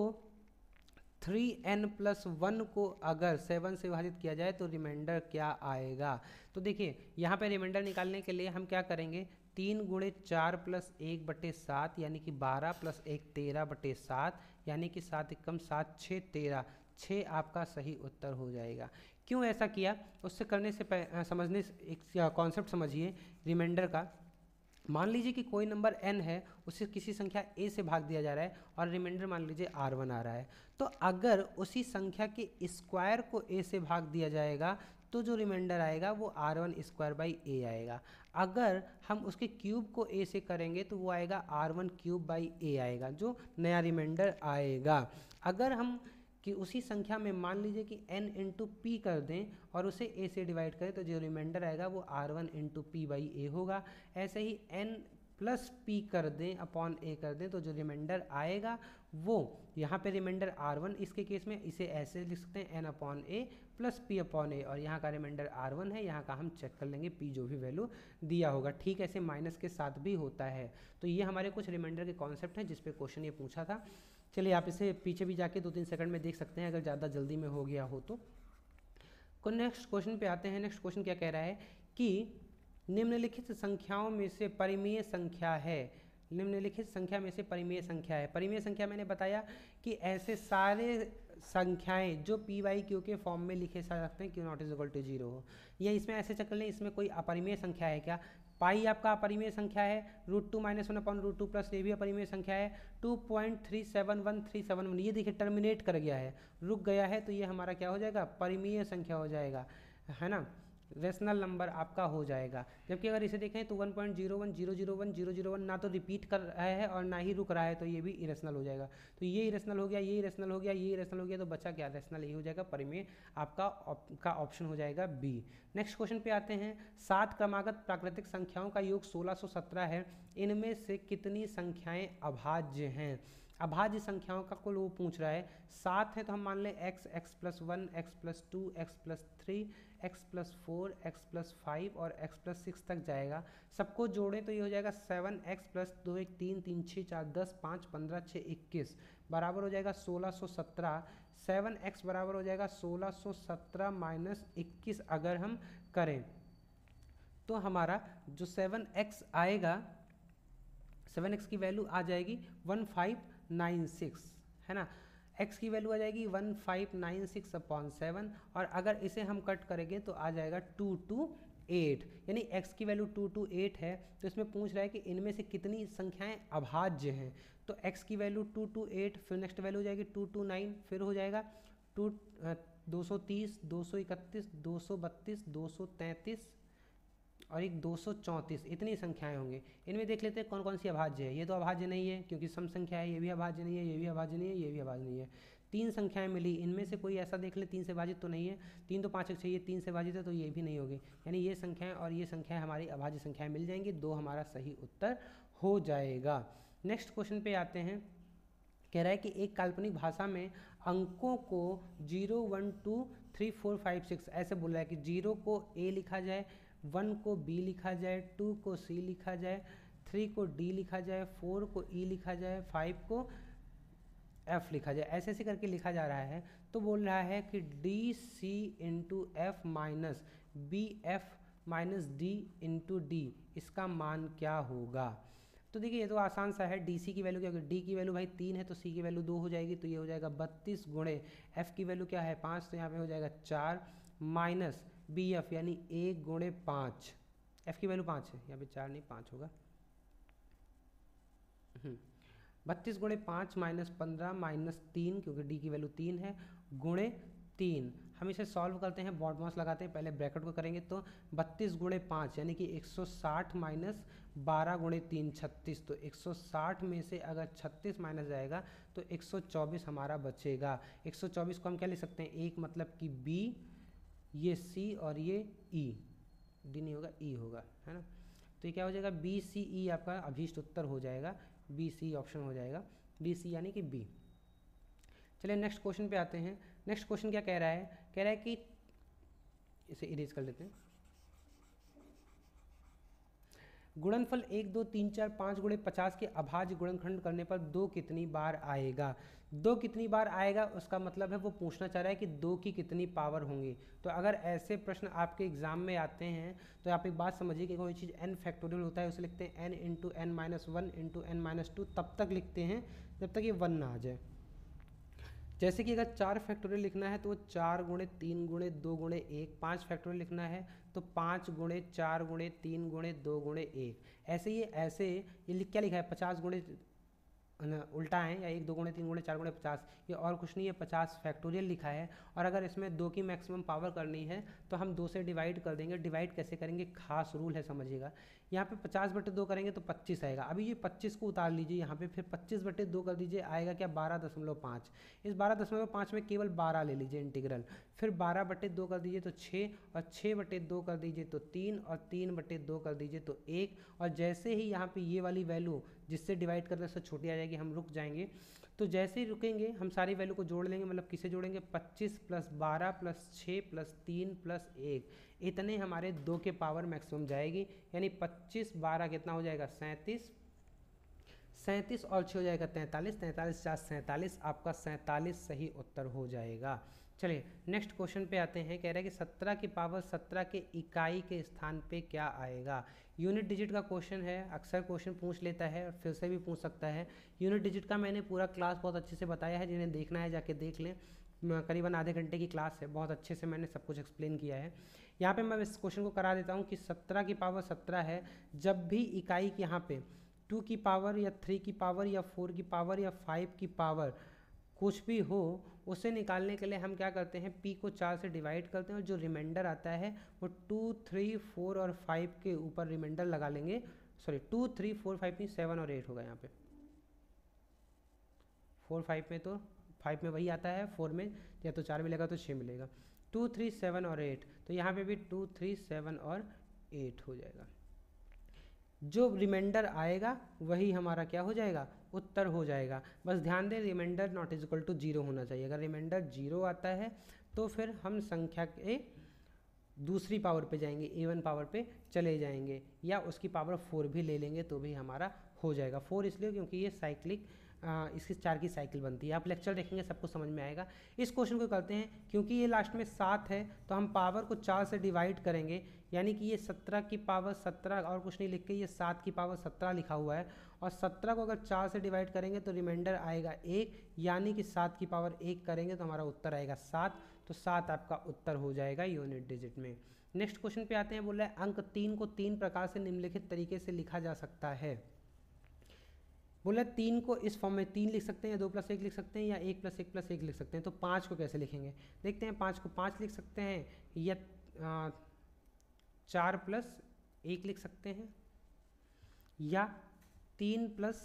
थ्री एन प्लस वन को अगर सेवन से विभाजित किया जाए तो रिमाइंडर क्या आएगा तो देखिए यहाँ पे रिमाइंडर निकालने के लिए हम क्या करेंगे तीन गुणे चार प्लस एक बटे सात यानी कि बारह प्लस एक तेरह बटे सात यानी कि सात एकम सात छः तेरह छः आपका सही उत्तर हो जाएगा क्यों ऐसा किया उससे करने से समझने से एक कॉन्सेप्ट समझिए रिमाइंडर का मान लीजिए कि कोई नंबर एन है उसे किसी संख्या ए से भाग दिया जा रहा है और रिमाइंडर मान लीजिए आर वन आ रहा है तो अगर उसी संख्या के स्क्वायर को ए से भाग दिया जाएगा तो जो रिमाइंडर आएगा वो R one square by A आएगा अगर हम उसके क्यूब को ए से करेंगे तो वो आएगा R one cube by A आएगा जो नया रिमाइंडर आएगा अगर हम कि उसी संख्या में मान लीजिए कि n इंटू पी कर दें और उसे a से डिवाइड करें तो जो रिमाइंडर आएगा वो r1 one into P by A होगा ऐसे ही n प्लस पी कर दें अपॉन ए कर दें तो जो रिमाइंडर आएगा वो यहाँ पे रिमाइंडर आर वन इसके केस में इसे ऐसे लिख सकते हैं N upon A plus P upon A और यहाँ का रिमाइंडर आर वन है यहाँ का हम चेक कर लेंगे पी जो भी वैल्यू दिया होगा ठीक ऐसे माइनस के साथ भी होता है तो ये हमारे कुछ रिमाइंडर के कॉन्सेप्ट हैं जिसपे क्वेश्चन ये पूछा था चलिए आप इसे पीछे भी जाके दो तीन सेकंड में देख सकते हैं अगर ज़्यादा जल्दी में हो गया हो तो नेक्स्ट क्वेश्चन पे आते हैं नेक्स्ट क्वेश्चन क्या कह रहा है कि निम्नलिखित संख्याओं में से परिमेय संख्या है निम्नलिखित संख्या में से परिमेय संख्या है परिमेय संख्या मैंने बताया कि ऐसे सारे संख्याएं जो पी वाई क्यू के फॉर्म में लिखे जा सकते हैं Q not is equal to zero हो या इसमें ऐसे चक्कर लें इसमें कोई अपरिमेय संख्या है क्या पाई आपका अपरिमेय संख्या है root two minus one upon root two plus ये भी अपरिमेय संख्या है two point three seven one three seven one ये देखिए टर्मिनेट कर गया है रुक गया है तो ये हमारा क्या हो जाएगा परिमेय संख्या हो जाएगा है ना रेशनल नंबर आपका हो जाएगा जबकि अगर इसे देखें तो one one one point zero zero zero zero zero one ना तो रिपीट कर रहा है और ना ही रुक रहा है तो ये भी इरेशनल हो जाएगा तो ये इरेशनल हो गया ये इरेशनल हो गया ये इरेशनल हो गया तो बचा क्या रेशनल ये हो जाएगा परिमेय आपका का ऑप्शन हो जाएगा बी नेक्स्ट क्वेश्चन पे आते हैं सात क्रमागत प्राकृतिक संख्याओं का योग सत्रह है इनमें से कितनी संख्याएँ अभाज्य हैं अभाज्य संख्याओं का कुल वो पूछ रहा है सात है तो हम मान लें X X plus one X plus two X plus three X plus four X plus five और एक्स प्लस सिक्स तक जाएगा सबको जोड़ें तो ये हो जाएगा सेवन एक्स प्लस दो एक तीन तीन छः चार दस पाँच पंद्रह छः इक्कीस बराबर हो जाएगा सोलह सौ सत्रह सेवन एक्स बराबर हो जाएगा सोलह सौ सत्रह माइनस इक्कीस अगर हम करें तो हमारा जो सेवन एक्स आएगा सेवन एक्स की वैल्यू आ जाएगी वन फाइव नाइन सिक्स है ना x की वैल्यू आ जाएगी one five nine six upon seven और अगर इसे हम कट करेंगे तो आ जाएगा टू टू एट यानी x की वैल्यू टू टू एट है तो इसमें पूछ रहा है कि इनमें से कितनी संख्याएं अभाज्य हैं तो x की वैल्यू टू टू एट फिर नेक्स्ट वैल्यू हो जाएगी टू टू नाइन फिर हो जाएगा टू दो सौ तीस दो सौ इकतीस दो सौ बत्तीस दो सौ तैंतीस और एक दो इतनी संख्याएं होंगी इनमें देख लेते हैं कौन कौन सी अभाज्य है ये तो अभाज्य नहीं है क्योंकि सम संख्या है ये भी अभाज्य नहीं है ये भी अभाज्य नहीं है ये भी अभाज्य नहीं है तीन संख्याएं मिली इनमें से कोई ऐसा देख ले तीन से भाजित तो नहीं है तीन तो पाँच एक चाहिए तीन से भाजित है तो ये भी नहीं होगी यानी ये संख्याएं और ये संख्याएं हमारी अभाज्य संख्याएं मिल जाएंगी दो हमारा सही उत्तर हो जाएगा नेक्स्ट क्वेश्चन पे आते हैं कह रहा है कि एक काल्पनिक भाषा में अंकों को zero one two three four five six ऐसे बोला है कि जीरो को ए लिखा जाए वन को बी लिखा जाए टू को सी लिखा जाए थ्री को डी लिखा जाए फोर को ई e लिखा जाए फाइव को एफ लिखा जाए ऐसे ऐसे करके लिखा जा रहा है तो बोल रहा है कि D C into F minus B F minus D into D इसका मान क्या होगा तो देखिए ये तो आसान सा है डी सी की वैल्यू क्या होगी डी की वैल्यू भाई तीन है तो सी की वैल्यू दो हो जाएगी तो ये हो जाएगा बत्तीस गुणे एफ की वैल्यू क्या है पाँच तो यहाँ पे हो जाएगा चार माइनस बी एफ यानी एक गुणे पाँच एफ की वैल्यू पाँच है यहाँ पे चार नहीं पाँच होगा हम्म। बत्तीस गुणे पाँच माइनस पंद्रह माइनस तीन क्योंकि डी की वैल्यू तीन है गुणे तीन हम इसे सॉल्व करते हैं बॉड मॉस लगाते हैं पहले ब्रैकेट को करेंगे तो बत्तीस गुणे पाँच यानी कि 160 माइनस बारह गुणे तीन छत्तीस तो 160 में से अगर 36 माइनस जाएगा तो 124 हमारा बचेगा 124 को हम क्या ले सकते हैं एक मतलब कि बी ये सी और ये ई डी नहीं होगा ई e होगा है ना तो ये क्या हो जाएगा बी सी ई आपका अभीष्ट उत्तर हो जाएगा बी सी ऑप्शन हो जाएगा बी सी यानी कि बी चलिए नेक्स्ट क्वेश्चन पे आते हैं नेक्स्ट क्वेश्चन क्या कह रहा है कह रहा है कि इसे इरेज कर लेते हैं गुणनफल एक दो तीन चार पाँच गुणे पचास के अभाज्य गुणनखंड करने पर दो कितनी बार आएगा दो कितनी बार आएगा उसका मतलब है वो पूछना चाह रहा है कि दो की कितनी पावर होंगी तो अगर ऐसे प्रश्न आपके एग्जाम में आते हैं तो आप एक बात समझिए कि कोई चीज़ एन फैक्टोरियल होता है उसे लिखते हैं N into N minus one into N minus two तब तक लिखते हैं जब तक ये वन ना आ जाए जैसे कि अगर चार फैक्टोरियल लिखना है तो वो चार गुणे तीन गुणे दो गुणे एक पाँच फैक्टोरियल लिखना है तो पाँच गुणे चार गुणे तीन गुणे दो गुणे एक ऐसे ये ऐसे ये लिख क्या लिखा है पचास गुणे उल्टा है या एक दो गुणे तीन गुणे चार गुणे पचास ये और कुछ नहीं है पचास फैक्टोरियल लिखा है और अगर इसमें दो की मैक्सिमम पावर करनी है तो हम दो से डिवाइड कर देंगे डिवाइड कैसे करेंगे खास रूल है समझिएगा यहाँ पे पचास बटे दो करेंगे तो पच्चीस आएगा अभी ये पच्चीस को उतार लीजिए यहाँ पे फिर पच्चीस बटे दो कर दीजिए आएगा क्या बारह दशमलव पाँच इस बारह दशमलव पाँच में केवल बारह ले लीजिए इंटीग्रल फिर बारह बटे दो कर दीजिए तो छः और छः बटे दो कर दीजिए तो तीन और तीन बटे दो कर दीजिए तो एक और जैसे ही यहाँ पर ये वाली वैल्यू जिससे डिवाइड करने से छोटी आ जाएगी हम रुक जाएंगे तो जैसे ही रुकेंगे हम सारी वैल्यू को जोड़ लेंगे मतलब किसे जोड़ेंगे 25 प्लस बारह प्लस छः प्लस तीन प्लस एक इतने हमारे दो के पावर मैक्सिमम जाएगी यानी 25 बारह कितना हो जाएगा सैंतीस सैंतीस और छः हो जाएगा तैंतालीस तैंतालीस चार सैंतालीस आपका सैंतालीस सही उत्तर हो जाएगा चलिए नेक्स्ट क्वेश्चन पे आते हैं कह रहे हैं कि सत्रह की पावर सत्रह के इकाई के स्थान पे क्या आएगा यूनिट डिजिट का क्वेश्चन है अक्सर क्वेश्चन पूछ लेता है और फिर से भी पूछ सकता है यूनिट डिजिट का मैंने पूरा क्लास बहुत अच्छे से बताया है जिन्हें देखना है जाके देख लें करीबन आधे घंटे की क्लास है बहुत अच्छे से मैंने सब कुछ एक्सप्लेन किया है यहाँ पर मैं इस क्वेश्चन को करा देता हूँ कि सत्रह की पावर सत्रह है जब भी इकाई के यहाँ पर टू की पावर या थ्री की पावर या फोर की पावर या फाइव की पावर कुछ भी हो उसे निकालने के लिए हम क्या करते हैं पी को चार से डिवाइड करते हैं और जो रिमाइंडर आता है वो टू थ्री फोर और फाइव के ऊपर रिमाइंडर लगा लेंगे sorry two three four five नहीं सेवन और एट होगा यहाँ पे फोर फाइव में तो फाइव में वही आता है फोर में या तो चार मिलेगा तो छः मिलेगा टू थ्री सेवन और एट तो यहाँ पे भी टू थ्री सेवन और एट हो जाएगा जो रिमाइंडर आएगा वही हमारा क्या हो जाएगा उत्तर हो जाएगा बस ध्यान दें remainder not is equal to zero होना चाहिए अगर रिमाइंडर जीरो आता है तो फिर हम संख्या के दूसरी पावर पे जाएंगे वन पावर पे चले जाएंगे या उसकी पावर फोर भी ले लेंगे तो भी हमारा हो जाएगा फोर इसलिए क्योंकि ये साइक्लिक इसकी चार की साइकिल बनती है आप लेक्चर देखेंगे सबको समझ में आएगा इस क्वेश्चन को करते हैं क्योंकि ये लास्ट में सात है तो हम पावर को चार से डिवाइड करेंगे यानी कि ये सत्रह की पावर सत्रह और कुछ नहीं लिख के ये सात की पावर सत्रह लिखा हुआ है और सत्रह को अगर चार से डिवाइड करेंगे तो रिमाइंडर आएगा एक यानी कि सात की पावर एक करेंगे तो हमारा उत्तर आएगा सात तो सात आपका उत्तर हो जाएगा यूनिट डिजिट में नेक्स्ट क्वेश्चन पे आते हैं बोला है अंक तीन को तीन प्रकार से निम्नलिखित तरीके से लिखा जा सकता है बोला तीन को इस फॉर्म में तीन लिख सकते हैं या दो प्लस एक लिख सकते हैं या एक प्लस एक प्लस एक लिख सकते हैं तो पाँच को कैसे लिखेंगे देखते हैं पाँच को पाँच लिख सकते हैं या चार प्लस एक लिख सकते हैं या तीन प्लस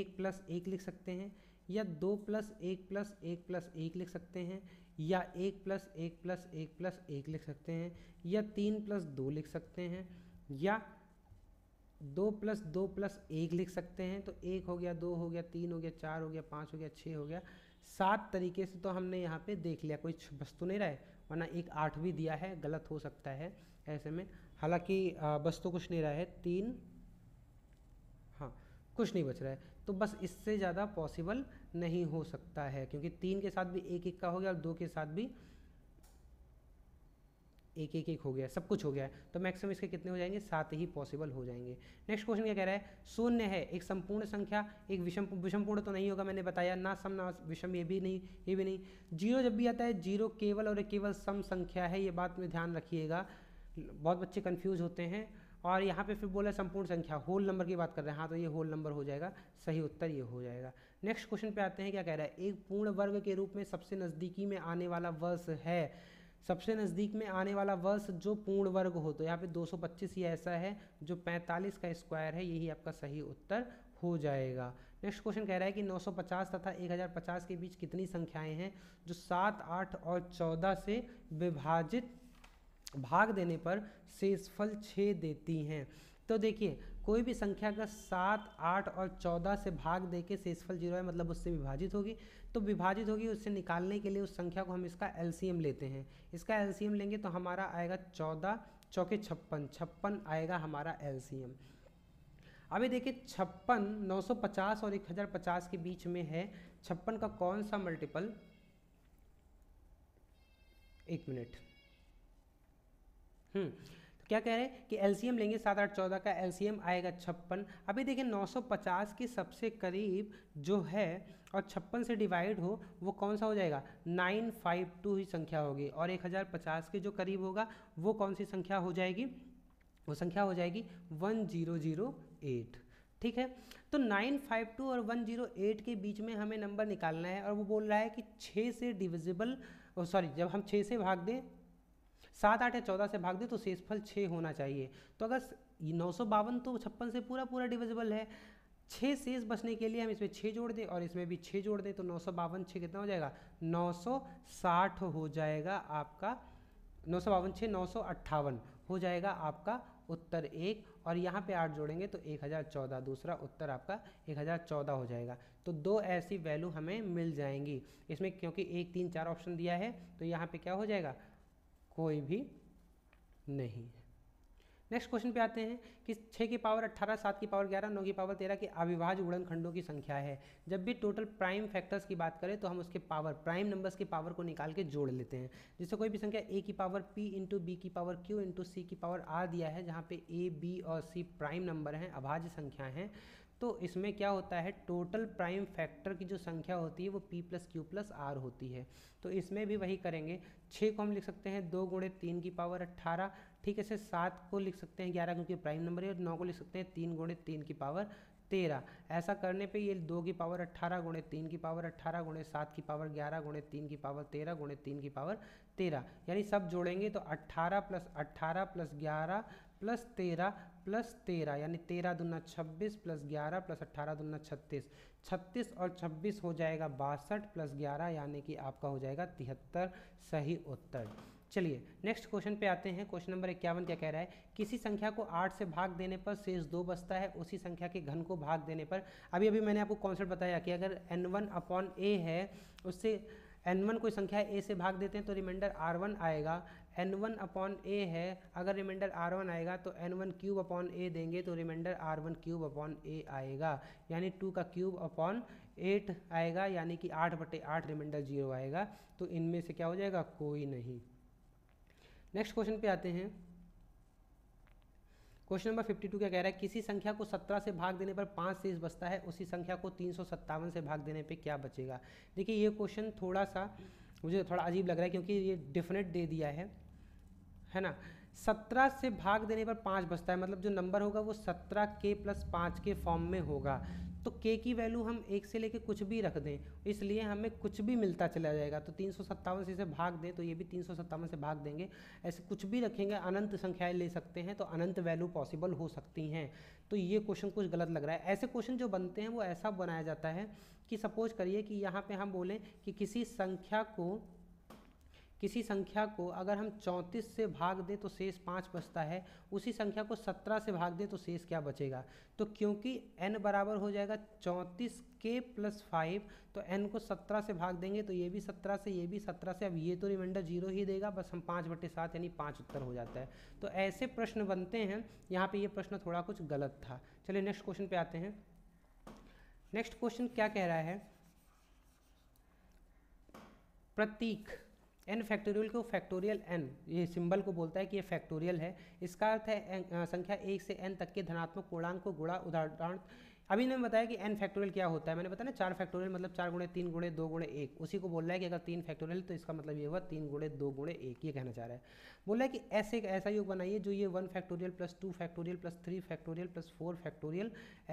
एक प्लस एक लिख सकते हैं या दो प्लस एक प्लस एक प्लस एक लिख सकते हैं या एक प्लस एक प्लस एक प्लस एक लिख सकते हैं या तीन प्लस दो लिख सकते हैं या दो प्लस दो प्लस एक लिख सकते हैं तो एक हो गया दो हो गया तीन हो गया चार हो गया पाँच हो गया छः हो गया सात तरीके से तो हमने यहाँ पे देख लिया कोई वस्तु नहीं रहा वरना एक आठ भी दिया है गलत हो सकता है ऐसे में हालांकि वस्तु कुछ नहीं रहा है तीन कुछ नहीं बच रहा है तो बस इससे ज़्यादा पॉसिबल नहीं हो सकता है क्योंकि तीन के साथ भी एक एक का हो गया और दो के साथ भी एक एक एक हो गया सब कुछ हो गया है तो मैक्सिमम इसके कितने हो जाएंगे सात ही पॉसिबल हो जाएंगे नेक्स्ट क्वेश्चन क्या कह रहा है शून्य है एक संपूर्ण संख्या एक विषम विषमपूर्ण तो नहीं होगा मैंने बताया ना सम ना विषम ये भी नहीं ये भी नहीं जीरो जब भी आता है जीरो केवल और केवल सम संख्या है ये बात में ध्यान रखिएगा बहुत बच्चे कन्फ्यूज होते हैं और यहाँ पे फिर बोला संपूर्ण संख्या होल नंबर की बात कर रहे हैं हाँ तो ये होल नंबर हो जाएगा सही उत्तर ये हो जाएगा नेक्स्ट क्वेश्चन पे आते हैं क्या कह रहा है एक पूर्ण वर्ग के रूप में सबसे नज़दीकी में आने वाला वर्ष है सबसे नज़दीक में आने वाला वर्ष जो पूर्ण वर्ग हो तो यहाँ पे 225 ही ऐसा है जो 45 का स्क्वायर है यही आपका सही उत्तर हो जाएगा नेक्स्ट क्वेश्चन कह रहा है कि 950 तथा 1050 के बीच कितनी संख्याएं हैं जो सात आठ और चौदह से विभाजित भाग देने पर शेषफल छः देती हैं तो देखिए कोई भी संख्या का सात आठ और चौदह से भाग दे के शेषफल जीरो है मतलब उससे विभाजित होगी तो विभाजित होगी उससे निकालने के लिए उस संख्या को हम इसका एलसीएम लेते हैं इसका एलसीएम लेंगे तो हमारा आएगा चौदह चौके छप्पन छप्पन आएगा हमारा एलसीएम अभी देखिए छप्पन 950 और 1050 के बीच में है छप्पन का कौन सा मल्टीपल एक मिनट हम्म, तो क्या कह रहे हैं कि एलसीएम लेंगे सात आठ चौदह का एलसीएम आएगा छप्पन अभी देखिए नौ सौ पचास के सबसे करीब जो है और छप्पन से डिवाइड हो वो कौन सा हो जाएगा नाइन फाइव टू ही संख्या होगी और एक हज़ार पचास के जो करीब होगा वो कौन सी संख्या हो जाएगी वो संख्या हो जाएगी वन ज़ीरो ज़ीरो एट ठीक है तो 952 और 108 के बीच में हमें नंबर निकालना है और वो बोल रहा है कि 6 से डिविजिबल सॉरी जब हम 6 से भाग दें सात आठ या चौदह से भाग दें तो शेषफल छः होना चाहिए तो अगर नौ सौ बावन तो छप्पन से पूरा पूरा डिविजिबल है छः शेष बचने के लिए हम इसमें छः जोड़ दें और इसमें भी छः जोड़ दें तो नौ सौ बावन छः कितना हो जाएगा नौ सौ साठ हो जाएगा आपका नौ सौ बावन छः नौ सौ अट्ठावन हो जाएगा आपका उत्तर एक और यहाँ पे आठ जोड़ेंगे तो एक हज़ार चौदह दूसरा उत्तर आपका एक हज़ार चौदह हो जाएगा तो दो ऐसी वैल्यू हमें मिल जाएंगी इसमें क्योंकि एक तीन चार ऑप्शन दिया है तो यहाँ पे क्या हो जाएगा कोई भी नहीं नेक्स्ट क्वेश्चन पे आते हैं कि छः की पावर अट्ठारह सात की पावर ग्यारह नौ की पावर तेरह के अविभाज उड़न खंडों की संख्या है जब भी टोटल प्राइम फैक्टर्स की बात करें तो हम उसके पावर प्राइम नंबर्स की पावर को निकाल के जोड़ लेते हैं जिससे कोई भी संख्या ए की पावर पी इंटू बी की पावर क्यू इंटू सी की पावर आर दिया है जहाँ पे ए बी और सी प्राइम नंबर हैं अभाज्य संख्या हैं तो इसमें क्या होता है टोटल प्राइम फैक्टर की जो संख्या होती है वो P plus Q plus R होती है तो इसमें भी वही करेंगे छः को हम लिख सकते हैं दो गुणे तीन की पावर अट्ठारह ठीक है से सात को लिख सकते हैं ग्यारह क्योंकि प्राइम नंबर है और नौ को लिख सकते हैं तीन गुणे तीन की पावर तेरह ऐसा करने पे ये दो की पावर अट्ठारह गुणे तीन की पावर अट्ठारह गुणे सात की पावर ग्यारह गुणे तीन की पावर तेरह गुणे तीन की पावर तेरह यानी सब जोड़ेंगे तो अट्ठारह प्लस अट्ठारह प्लस ग्यारह प्लस तेरह प्लस तेरह यानी तेरह दूना छब्बीस प्लस ग्यारह प्लस अट्ठारह दुना छत्तीस छत्तीस और छब्बीस हो जाएगा बासठ प्लस ग्यारह यानी कि आपका हो जाएगा तिहत्तर सही उत्तर चलिए नेक्स्ट क्वेश्चन पे आते हैं क्वेश्चन नंबर इक्यावन क्या कह रहा है किसी संख्या को आठ से भाग देने पर शेष दो बचता है उसी संख्या के घन को भाग देने पर अभी अभी मैंने आपको कॉन्सेप्ट बताया कि अगर एन वन अपॉन ए है उससे एन वन कोई संख्या ए से भाग देते हैं तो रिमाइंडर आर वन आएगा एन वन अपॉन ए है अगर रिमाइंडर आर वन आएगा तो N one cube upon A देंगे तो remainder R one cube upon A आएगा यानी टू का क्यूब अपॉन एट आएगा यानी कि आठ बटे आठ रिमाइंडर जीरो आएगा तो इनमें से क्या हो जाएगा कोई नहीं नेक्स्ट क्वेश्चन पे आते हैं क्वेश्चन नंबर 52 क्या कह रहा है किसी संख्या को 17 से भाग देने पर पाँच शेष बचता है उसी संख्या को तीन से भाग देने पे क्या बचेगा देखिए ये क्वेश्चन थोड़ा सा मुझे थोड़ा अजीब लग रहा है क्योंकि ये डिफिनेट दे दिया है है ना सत्रह से भाग देने पर पाँच बचता है मतलब जो नंबर होगा वो सत्रह के प्लस पाँच के फॉर्म में होगा तो के की वैल्यू हम एक से लेके कुछ भी रख दें इसलिए हमें कुछ भी मिलता चला जाएगा तो तीन सौ सत्तावन से इसे भाग दें तो ये भी तीन सौ सत्तावन से भाग देंगे ऐसे कुछ भी रखेंगे अनंत संख्याएं ले सकते हैं तो अनंत वैल्यू पॉसिबल हो सकती हैं तो ये क्वेश्चन कुछ गलत लग रहा है ऐसे क्वेश्चन जो बनते हैं वो ऐसा बनाया जाता है कि सपोज करिए कि यहाँ पर हम बोलें कि किसी संख्या को किसी संख्या को अगर हम चौंतीस से भाग दें तो शेष पाँच बचता है उसी संख्या को सत्रह से भाग दें तो शेष क्या बचेगा तो क्योंकि एन बराबर हो जाएगा चौंतीस के प्लस फाइव तो एन को सत्रह से भाग देंगे तो ये भी सत्रह से ये भी सत्रह से अब ये तो रिमाइंडर जीरो ही देगा बस हम पाँच बटे सात यानी पाँच उत्तर हो जाता है तो ऐसे प्रश्न बनते हैं यहाँ पर ये प्रश्न थोड़ा कुछ गलत था चलिए नेक्स्ट क्वेश्चन पे आते हैं नेक्स्ट क्वेश्चन क्या कह रहा है प्रतीक एन फैक्टोरियल को फैक्टोरियल एन ये सिंबल को बोलता है कि ये फैक्टोरियल है इसका अर्थ है संख्या एक से एन तक के धनात्मक पूर्णांक को गुणा उदाहरण अभी ने बताया कि एन फैक्टोरियल क्या होता है मैंने बताया ना चार फैक्टोरियल मतलब चार गुणे तीन गुणे दो गुणे एक उसी को बोल रहा है कि अगर तीन फैक्टोरियल तो इसका मतलब ये हुआ तीन गुणे दो गुणे एक ये कहना चाह रहा है बोल रहा है कि ऐसे एक ऐसा योग बनाइए जो ये one factorial plus two factorial plus three factorial plus four factorial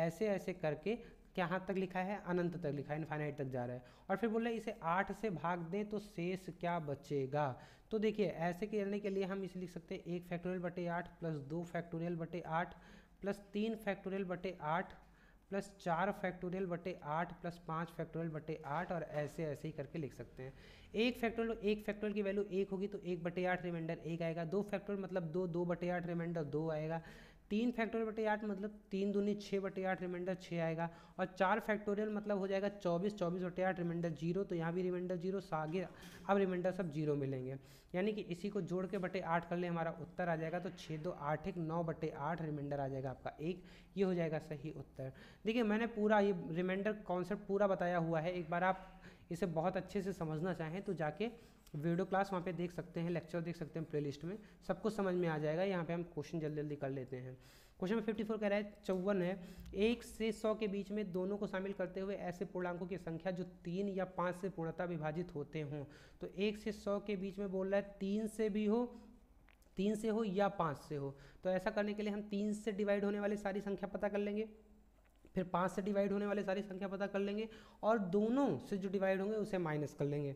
ऐसे ऐसे करके हाथ तक लिखा है अनंत तक लिखा है इनफाइनाइट तक जा रहा है और फिर बोल रहे इसे आठ से भाग दें तो शेष क्या बचेगा तो देखिए ऐसे करने के लिए हम इसे लिख सकते हैं एक फैक्टोरियल बटे आठ प्लस दो फैक्टोरियल बटे आठ प्लस तीन फैक्टोरियल बटे आठ प्लस चार फैक्टोरियल बटे आठ प्लस पाँच फैक्टोरियल बटे आठ और ऐसे ऐसे ही करके लिख सकते हैं एक फैक्टोरियल एक फैक्टोरियल की वैल्यू एक होगी तो एक बटे आठ रिमाइंडर एक आएगा दो फैक्टोरियल मतलब दो दो बटे आठ रिमाइंडर दो आएगा तीन फैक्टोरियल बटे आठ मतलब तीन दूनी छः बटे आठ रिमाइंडर छः आएगा और चार फैक्टोरियल मतलब हो जाएगा चौबीस चौबीस बटे आठ रिमाइंडर जीरो तो यहाँ भी रिमाइंडर जीरो सागे अब रिमाइंडर सब जीरो मिलेंगे यानी कि इसी को जोड़ के बटे आठ कर ले हमारा उत्तर आ जाएगा तो छः दो आठ एक नौ बटे आठ रिमाइंडर आ जाएगा आपका एक ये हो जाएगा सही उत्तर देखिए मैंने पूरा ये रिमाइंडर कॉन्सेप्ट पूरा बताया हुआ है एक बार आप इसे बहुत अच्छे से समझना चाहें तो जाके वीडियो क्लास वहाँ पे देख सकते हैं लेक्चर देख सकते हैं प्लेलिस्ट में सब कुछ समझ में आ जाएगा यहाँ पे हम क्वेश्चन जल्दी जल्दी कर लेते हैं क्वेश्चन नंबर फिफ्टी फोर कह रहा है चौवन है एक से सौ के बीच में दोनों को शामिल करते हुए ऐसे पूर्णांकों की संख्या जो तीन या पाँच से पूर्णता विभाजित होते हों तो एक से सौ के बीच में बोल रहा है तीन से भी हो तीन से हो या पाँच से हो तो ऐसा करने के लिए हम तीन से डिवाइड होने वाली सारी संख्या पता कर लेंगे फिर पाँच से डिवाइड होने वाली सारी संख्या पता कर लेंगे और दोनों से जो डिवाइड होंगे उसे माइनस कर लेंगे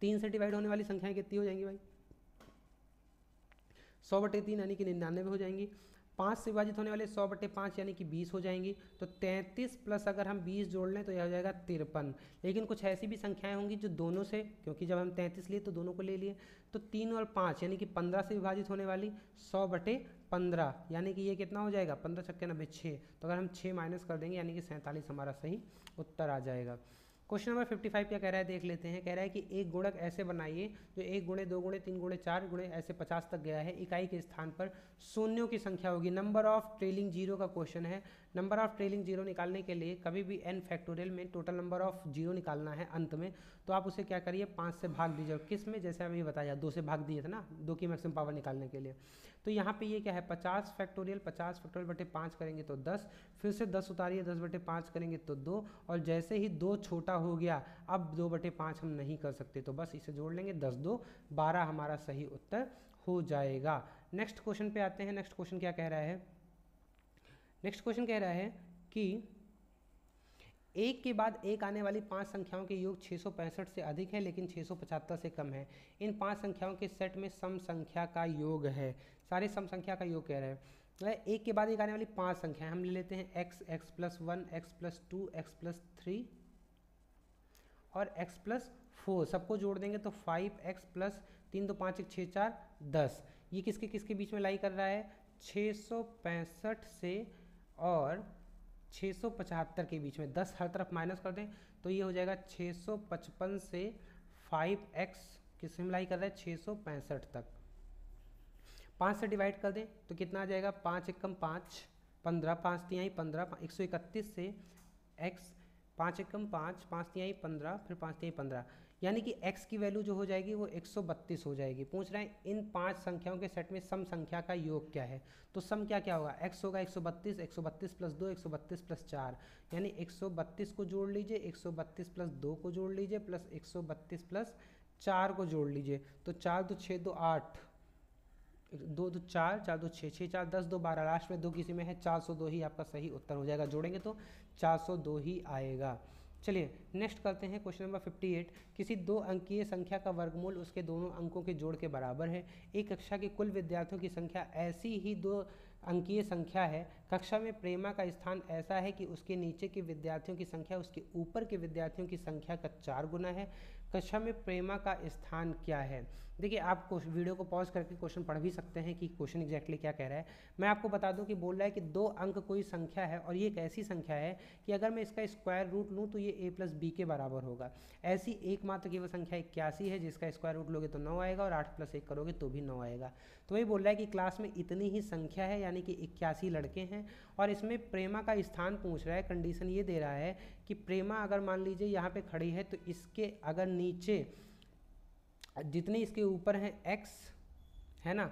तीन से डिवाइड होने वाली संख्याएं कितनी हो जाएंगी भाई सौ बटे तीन यानी कि निन्यानवे हो जाएंगी पाँच से विभाजित होने वाले सौ बटे पाँच यानी कि बीस हो जाएंगी तो तैंतीस प्लस अगर हम बीस जोड़ लें तो यह हो जाएगा तिरपन लेकिन कुछ ऐसी भी संख्याएं होंगी जो दोनों से क्योंकि जब हम तैंतीस लिए तो दोनों को ले लिए तो तीन और पाँच यानी कि पंद्रह से विभाजित होने वाली सौ बटे पंद्रह यानी कि ये कितना हो जाएगा पंद्रह छक्के नब्बे छः तो अगर हम छः माइनस कर देंगे यानी कि सैंतालीस हमारा सही उत्तर आ जाएगा क्वेश्चन नंबर फिफ्टी फाइव क्या कह रहा है देख लेते हैं कह रहा है कि एक गुणक ऐसे बनाइए जो एक गुणे दो गुणे तीन गुणे चार गुणे ऐसे पचास तक गया है इकाई के स्थान पर शून्यों की संख्या होगी नंबर ऑफ ट्रेलिंग जीरो का क्वेश्चन है नंबर ऑफ ट्रेलिंग जीरो निकालने के लिए कभी भी एन फैक्टोरियल में टोटल नंबर ऑफ जीरो निकालना है अंत में तो आप उसे क्या करिए पाँच से भाग दीजिए किस में जैसे हमें बताया दो से भाग दिए थे ना दो की मैक्सिमम पावर निकालने के लिए तो यहाँ पे ये क्या है पचास फैक्टोरियल पचास फैक्टोरियल बटे पाँच करेंगे तो दस फिर से दस उतारिए दस बटे पाँच करेंगे तो दो और जैसे ही दो छोटा हो गया अब दो बटे पाँच हम नहीं कर सकते तो बस इसे जोड़ लेंगे दस दो बारह हमारा सही उत्तर हो जाएगा नेक्स्ट क्वेश्चन पे आते हैं नेक्स्ट क्वेश्चन क्या कह रहा है नेक्स्ट क्वेश्चन कह रहा है कि एक के बाद एक आने वाली पांच संख्याओं के योग छः से अधिक है लेकिन 675 से कम है इन पांच संख्याओं के सेट में सम संख्या का योग है सारे सम संख्या का योग कह रहे हैं मतलब एक के बाद एक आने वाली पांच संख्याएं हम ले लेते हैं X X plus one X plus two X plus three और x प्लस फोर सबको जोड़ देंगे तो फाइव एक्स प्लस तीन दो पाँच एक छः चार दस ये किसके किसके बीच में लाई कर रहा है छः सौ पैंसठ से और छः सौ पचहत्तर के बीच में दस हर तरफ माइनस कर दें तो ये हो जाएगा छः सौ पचपन से फाइव एक्स किस में लाई कर रहा है छः सौ पैंसठ तक पाँच से डिवाइड कर दें तो कितना आ जाएगा पाँच एकम पाँच पंद्रह पाँच तिहाई पंद्रह एक सौ इकतीस से एक्स पाँच एकम पाँच पाँच तिहाई पंद्रह फिर पाँच तिहाई पंद्रह यानी कि एक्स की वैल्यू जो हो जाएगी वो एक सौ बत्तीस हो जाएगी पूछ रहे हैं इन पांच संख्याओं के सेट में सम संख्या का योग क्या है तो सम क्या क्या होगा एक्स होगा एक सौ बत्तीस एक सौ बत्तीस प्लस दो एक सौ बत्तीस प्लस चार यानी एक सौ बत्तीस को जोड़ लीजिए एक सौ बत्तीस प्लस दो को जोड़ लीजिए प्लस एक सौ बत्तीस प्लस चार को जोड़ लीजिए तो चार दो छः दो आठ दो दो चार चार दो छः छः चार दस दो बारह लास्ट में दो किसी में है चार सौ दो ही आपका सही उत्तर हो जाएगा जोड़ेंगे तो चार सौ दो ही आएगा चलिए नेक्स्ट करते हैं क्वेश्चन नंबर 58 किसी दो अंकीय संख्या का वर्गमूल उसके दोनों अंकों के जोड़ के बराबर है एक कक्षा के कुल विद्यार्थियों की संख्या ऐसी ही दो अंकीय संख्या है कक्षा में प्रेमा का स्थान ऐसा है कि उसके नीचे के विद्यार्थियों की संख्या उसके ऊपर के विद्यार्थियों की संख्या का चार गुना है कक्षा में प्रेमा का स्थान क्या है देखिए आप वीडियो को पॉज करके क्वेश्चन पढ़ भी सकते हैं कि क्वेश्चन एग्जैक्टली क्या कह रहा है मैं आपको बता दूं कि बोल रहा है कि दो अंक कोई संख्या है और ये एक ऐसी संख्या है कि अगर मैं इसका स्क्वायर रूट लूँ तो ये ए प्लस बी के बराबर होगा ऐसी एकमात्र केवल संख्या इक्यासी है जिसका स्क्वायर रूट लोगे तो नौ आएगा और आठ प्लस एक करोगे तो भी नौ आएगा तो वही बोल रहा है कि क्लास में इतनी ही संख्या है यानी कि इक्यासी लड़के हैं और इसमें प्रेमा का स्थान पूछ रहा है कंडीशन ये दे रहा है कि प्रेमा अगर मान लीजिए यहाँ पर खड़ी है तो इसके अगर नीचे जितने इसके ऊपर हैं x है ना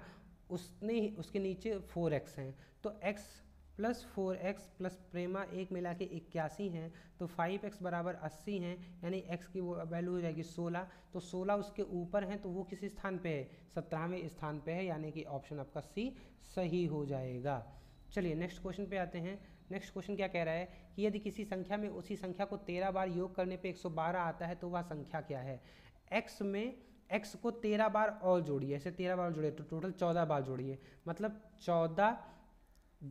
उसने ही उसके नीचे 4x हैं तो x plus four X plus प्रेमा एक मिला के इक्यासी हैं तो फाइव एक्स बराबर अस्सी हैं यानी एक्स की वो वैल्यू हो जाएगी सोलह तो सोलह उसके ऊपर हैं तो वो किस स्थान पे है सत्रहवें स्थान पे है यानी कि ऑप्शन आपका सी सही हो जाएगा चलिए नेक्स्ट क्वेश्चन पे आते हैं नेक्स्ट क्वेश्चन क्या कह रहा है कि यदि किसी संख्या में उसी संख्या को तेरह बार योग करने पर एक आता है तो वह संख्या क्या है एक्स में एक्स को तेरह बार और जोड़िए ऐसे तेरह बार जोड़िए तो टोटल चौदह बार जोड़िए मतलब चौदह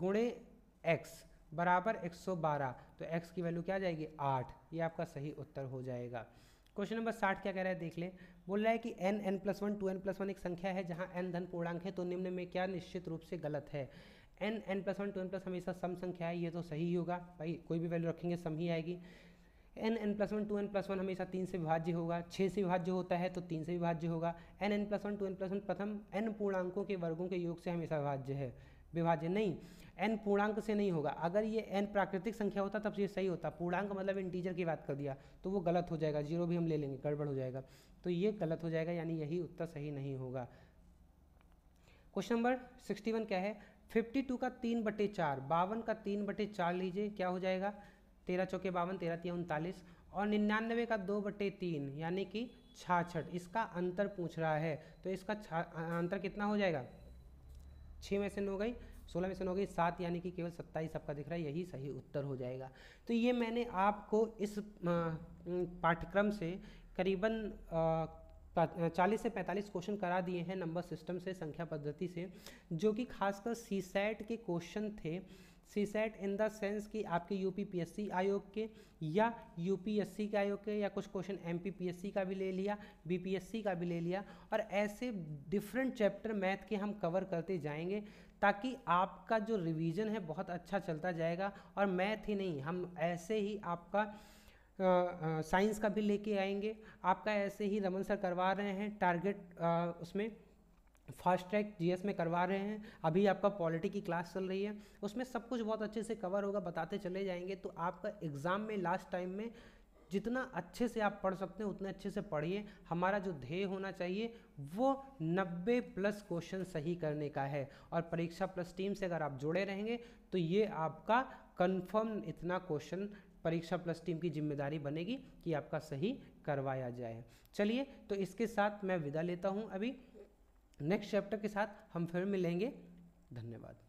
गुणे एक्स बराबर बारह तो एक्स की वैल्यू क्या आ जाएगी आठ ये आपका सही उत्तर हो जाएगा क्वेश्चन नंबर साठ क्या कह रहा है देख ले बोल रहा है कि N N plus one two N plus one एक संख्या है जहां एन धन पूर्णांक है तो निम्न में क्या निश्चित रूप से गलत है N N plus one two N plus हमेशा सम संख्या है ये तो सही होगा भाई कोई भी वैल्यू रखेंगे सम ही आएगी N N plus one two N plus one हमेशा तीन से विभाज्य होगा छः से विभाज्य होता है तो तीन से विभाज्य होगा N N plus one two N plus one प्रथम एन पूर्णांकों के वर्गों के योग से हमेशा विभाज्य है विभाज्य नहीं एन पूर्णांक से नहीं होगा अगर ये एन प्राकृतिक संख्या होता तब ये सही होता पूर्णांक मतलब इंटीजर की बात कर दिया तो वो गलत हो जाएगा जीरो भी हम ले लेंगे गड़बड़ हो जाएगा तो ये गलत हो जाएगा यानी यही उत्तर सही नहीं होगा क्वेश्चन नंबर सिक्सटी वन क्या है फिफ्टी टू का तीन बटे चार बावन का तीन बटे चार लीजिए क्या हो जाएगा तेरह चौके बावन तेरह तीन उनतालीस और निन्यानवे का दो बटे तीन यानी कि छाछठ इसका अंतर पूछ रहा है तो इसका अंतर कितना हो जाएगा छः में से नौ गई सोलह में से नौ गई सात यानी कि केवल सत्ताईस आपका दिख रहा है यही सही उत्तर हो जाएगा तो ये मैंने आपको इस पाठ्यक्रम से करीबन चालीस से पैंतालीस क्वेश्चन करा दिए हैं नंबर सिस्टम से संख्या पद्धति से जो कि खासकर सी सैट के क्वेश्चन थे C SAT in the sense कि आपके यूपीपीएससी आयोग के या यूपीएससी के आयोग के या कुछ क्वेश्चन एमपीपीएससी का भी ले लिया बीपीएससी का भी ले लिया और ऐसे डिफरेंट चैप्टर मैथ के हम कवर करते जाएंगे ताकि आपका जो रिवीजन है बहुत अच्छा चलता जाएगा और मैथ ही नहीं हम ऐसे ही आपका साइंस का भी लेके आएंगे आपका ऐसे ही रमन सर करवा रहे हैं टारगेट उसमें फास्ट ट्रैक जीएस में करवा रहे हैं अभी आपका पॉलिटी की क्लास चल रही है उसमें सब कुछ बहुत अच्छे से कवर होगा बताते चले जाएंगे तो आपका एग्ज़ाम में लास्ट टाइम में जितना अच्छे से आप पढ़ सकते हैं उतने अच्छे से पढ़िए हमारा जो ध्येय होना चाहिए वो 90 प्लस क्वेश्चन सही करने का है और परीक्षा प्लस टीम से अगर आप जुड़े रहेंगे तो ये आपका कन्फर्म इतना क्वेश्चन परीक्षा प्लस टीम की जिम्मेदारी बनेगी कि आपका सही करवाया जाए चलिए तो इसके साथ मैं विदा लेता हूँ अभी नेक्स्ट चैप्टर के साथ हम फिर मिलेंगे धन्यवाद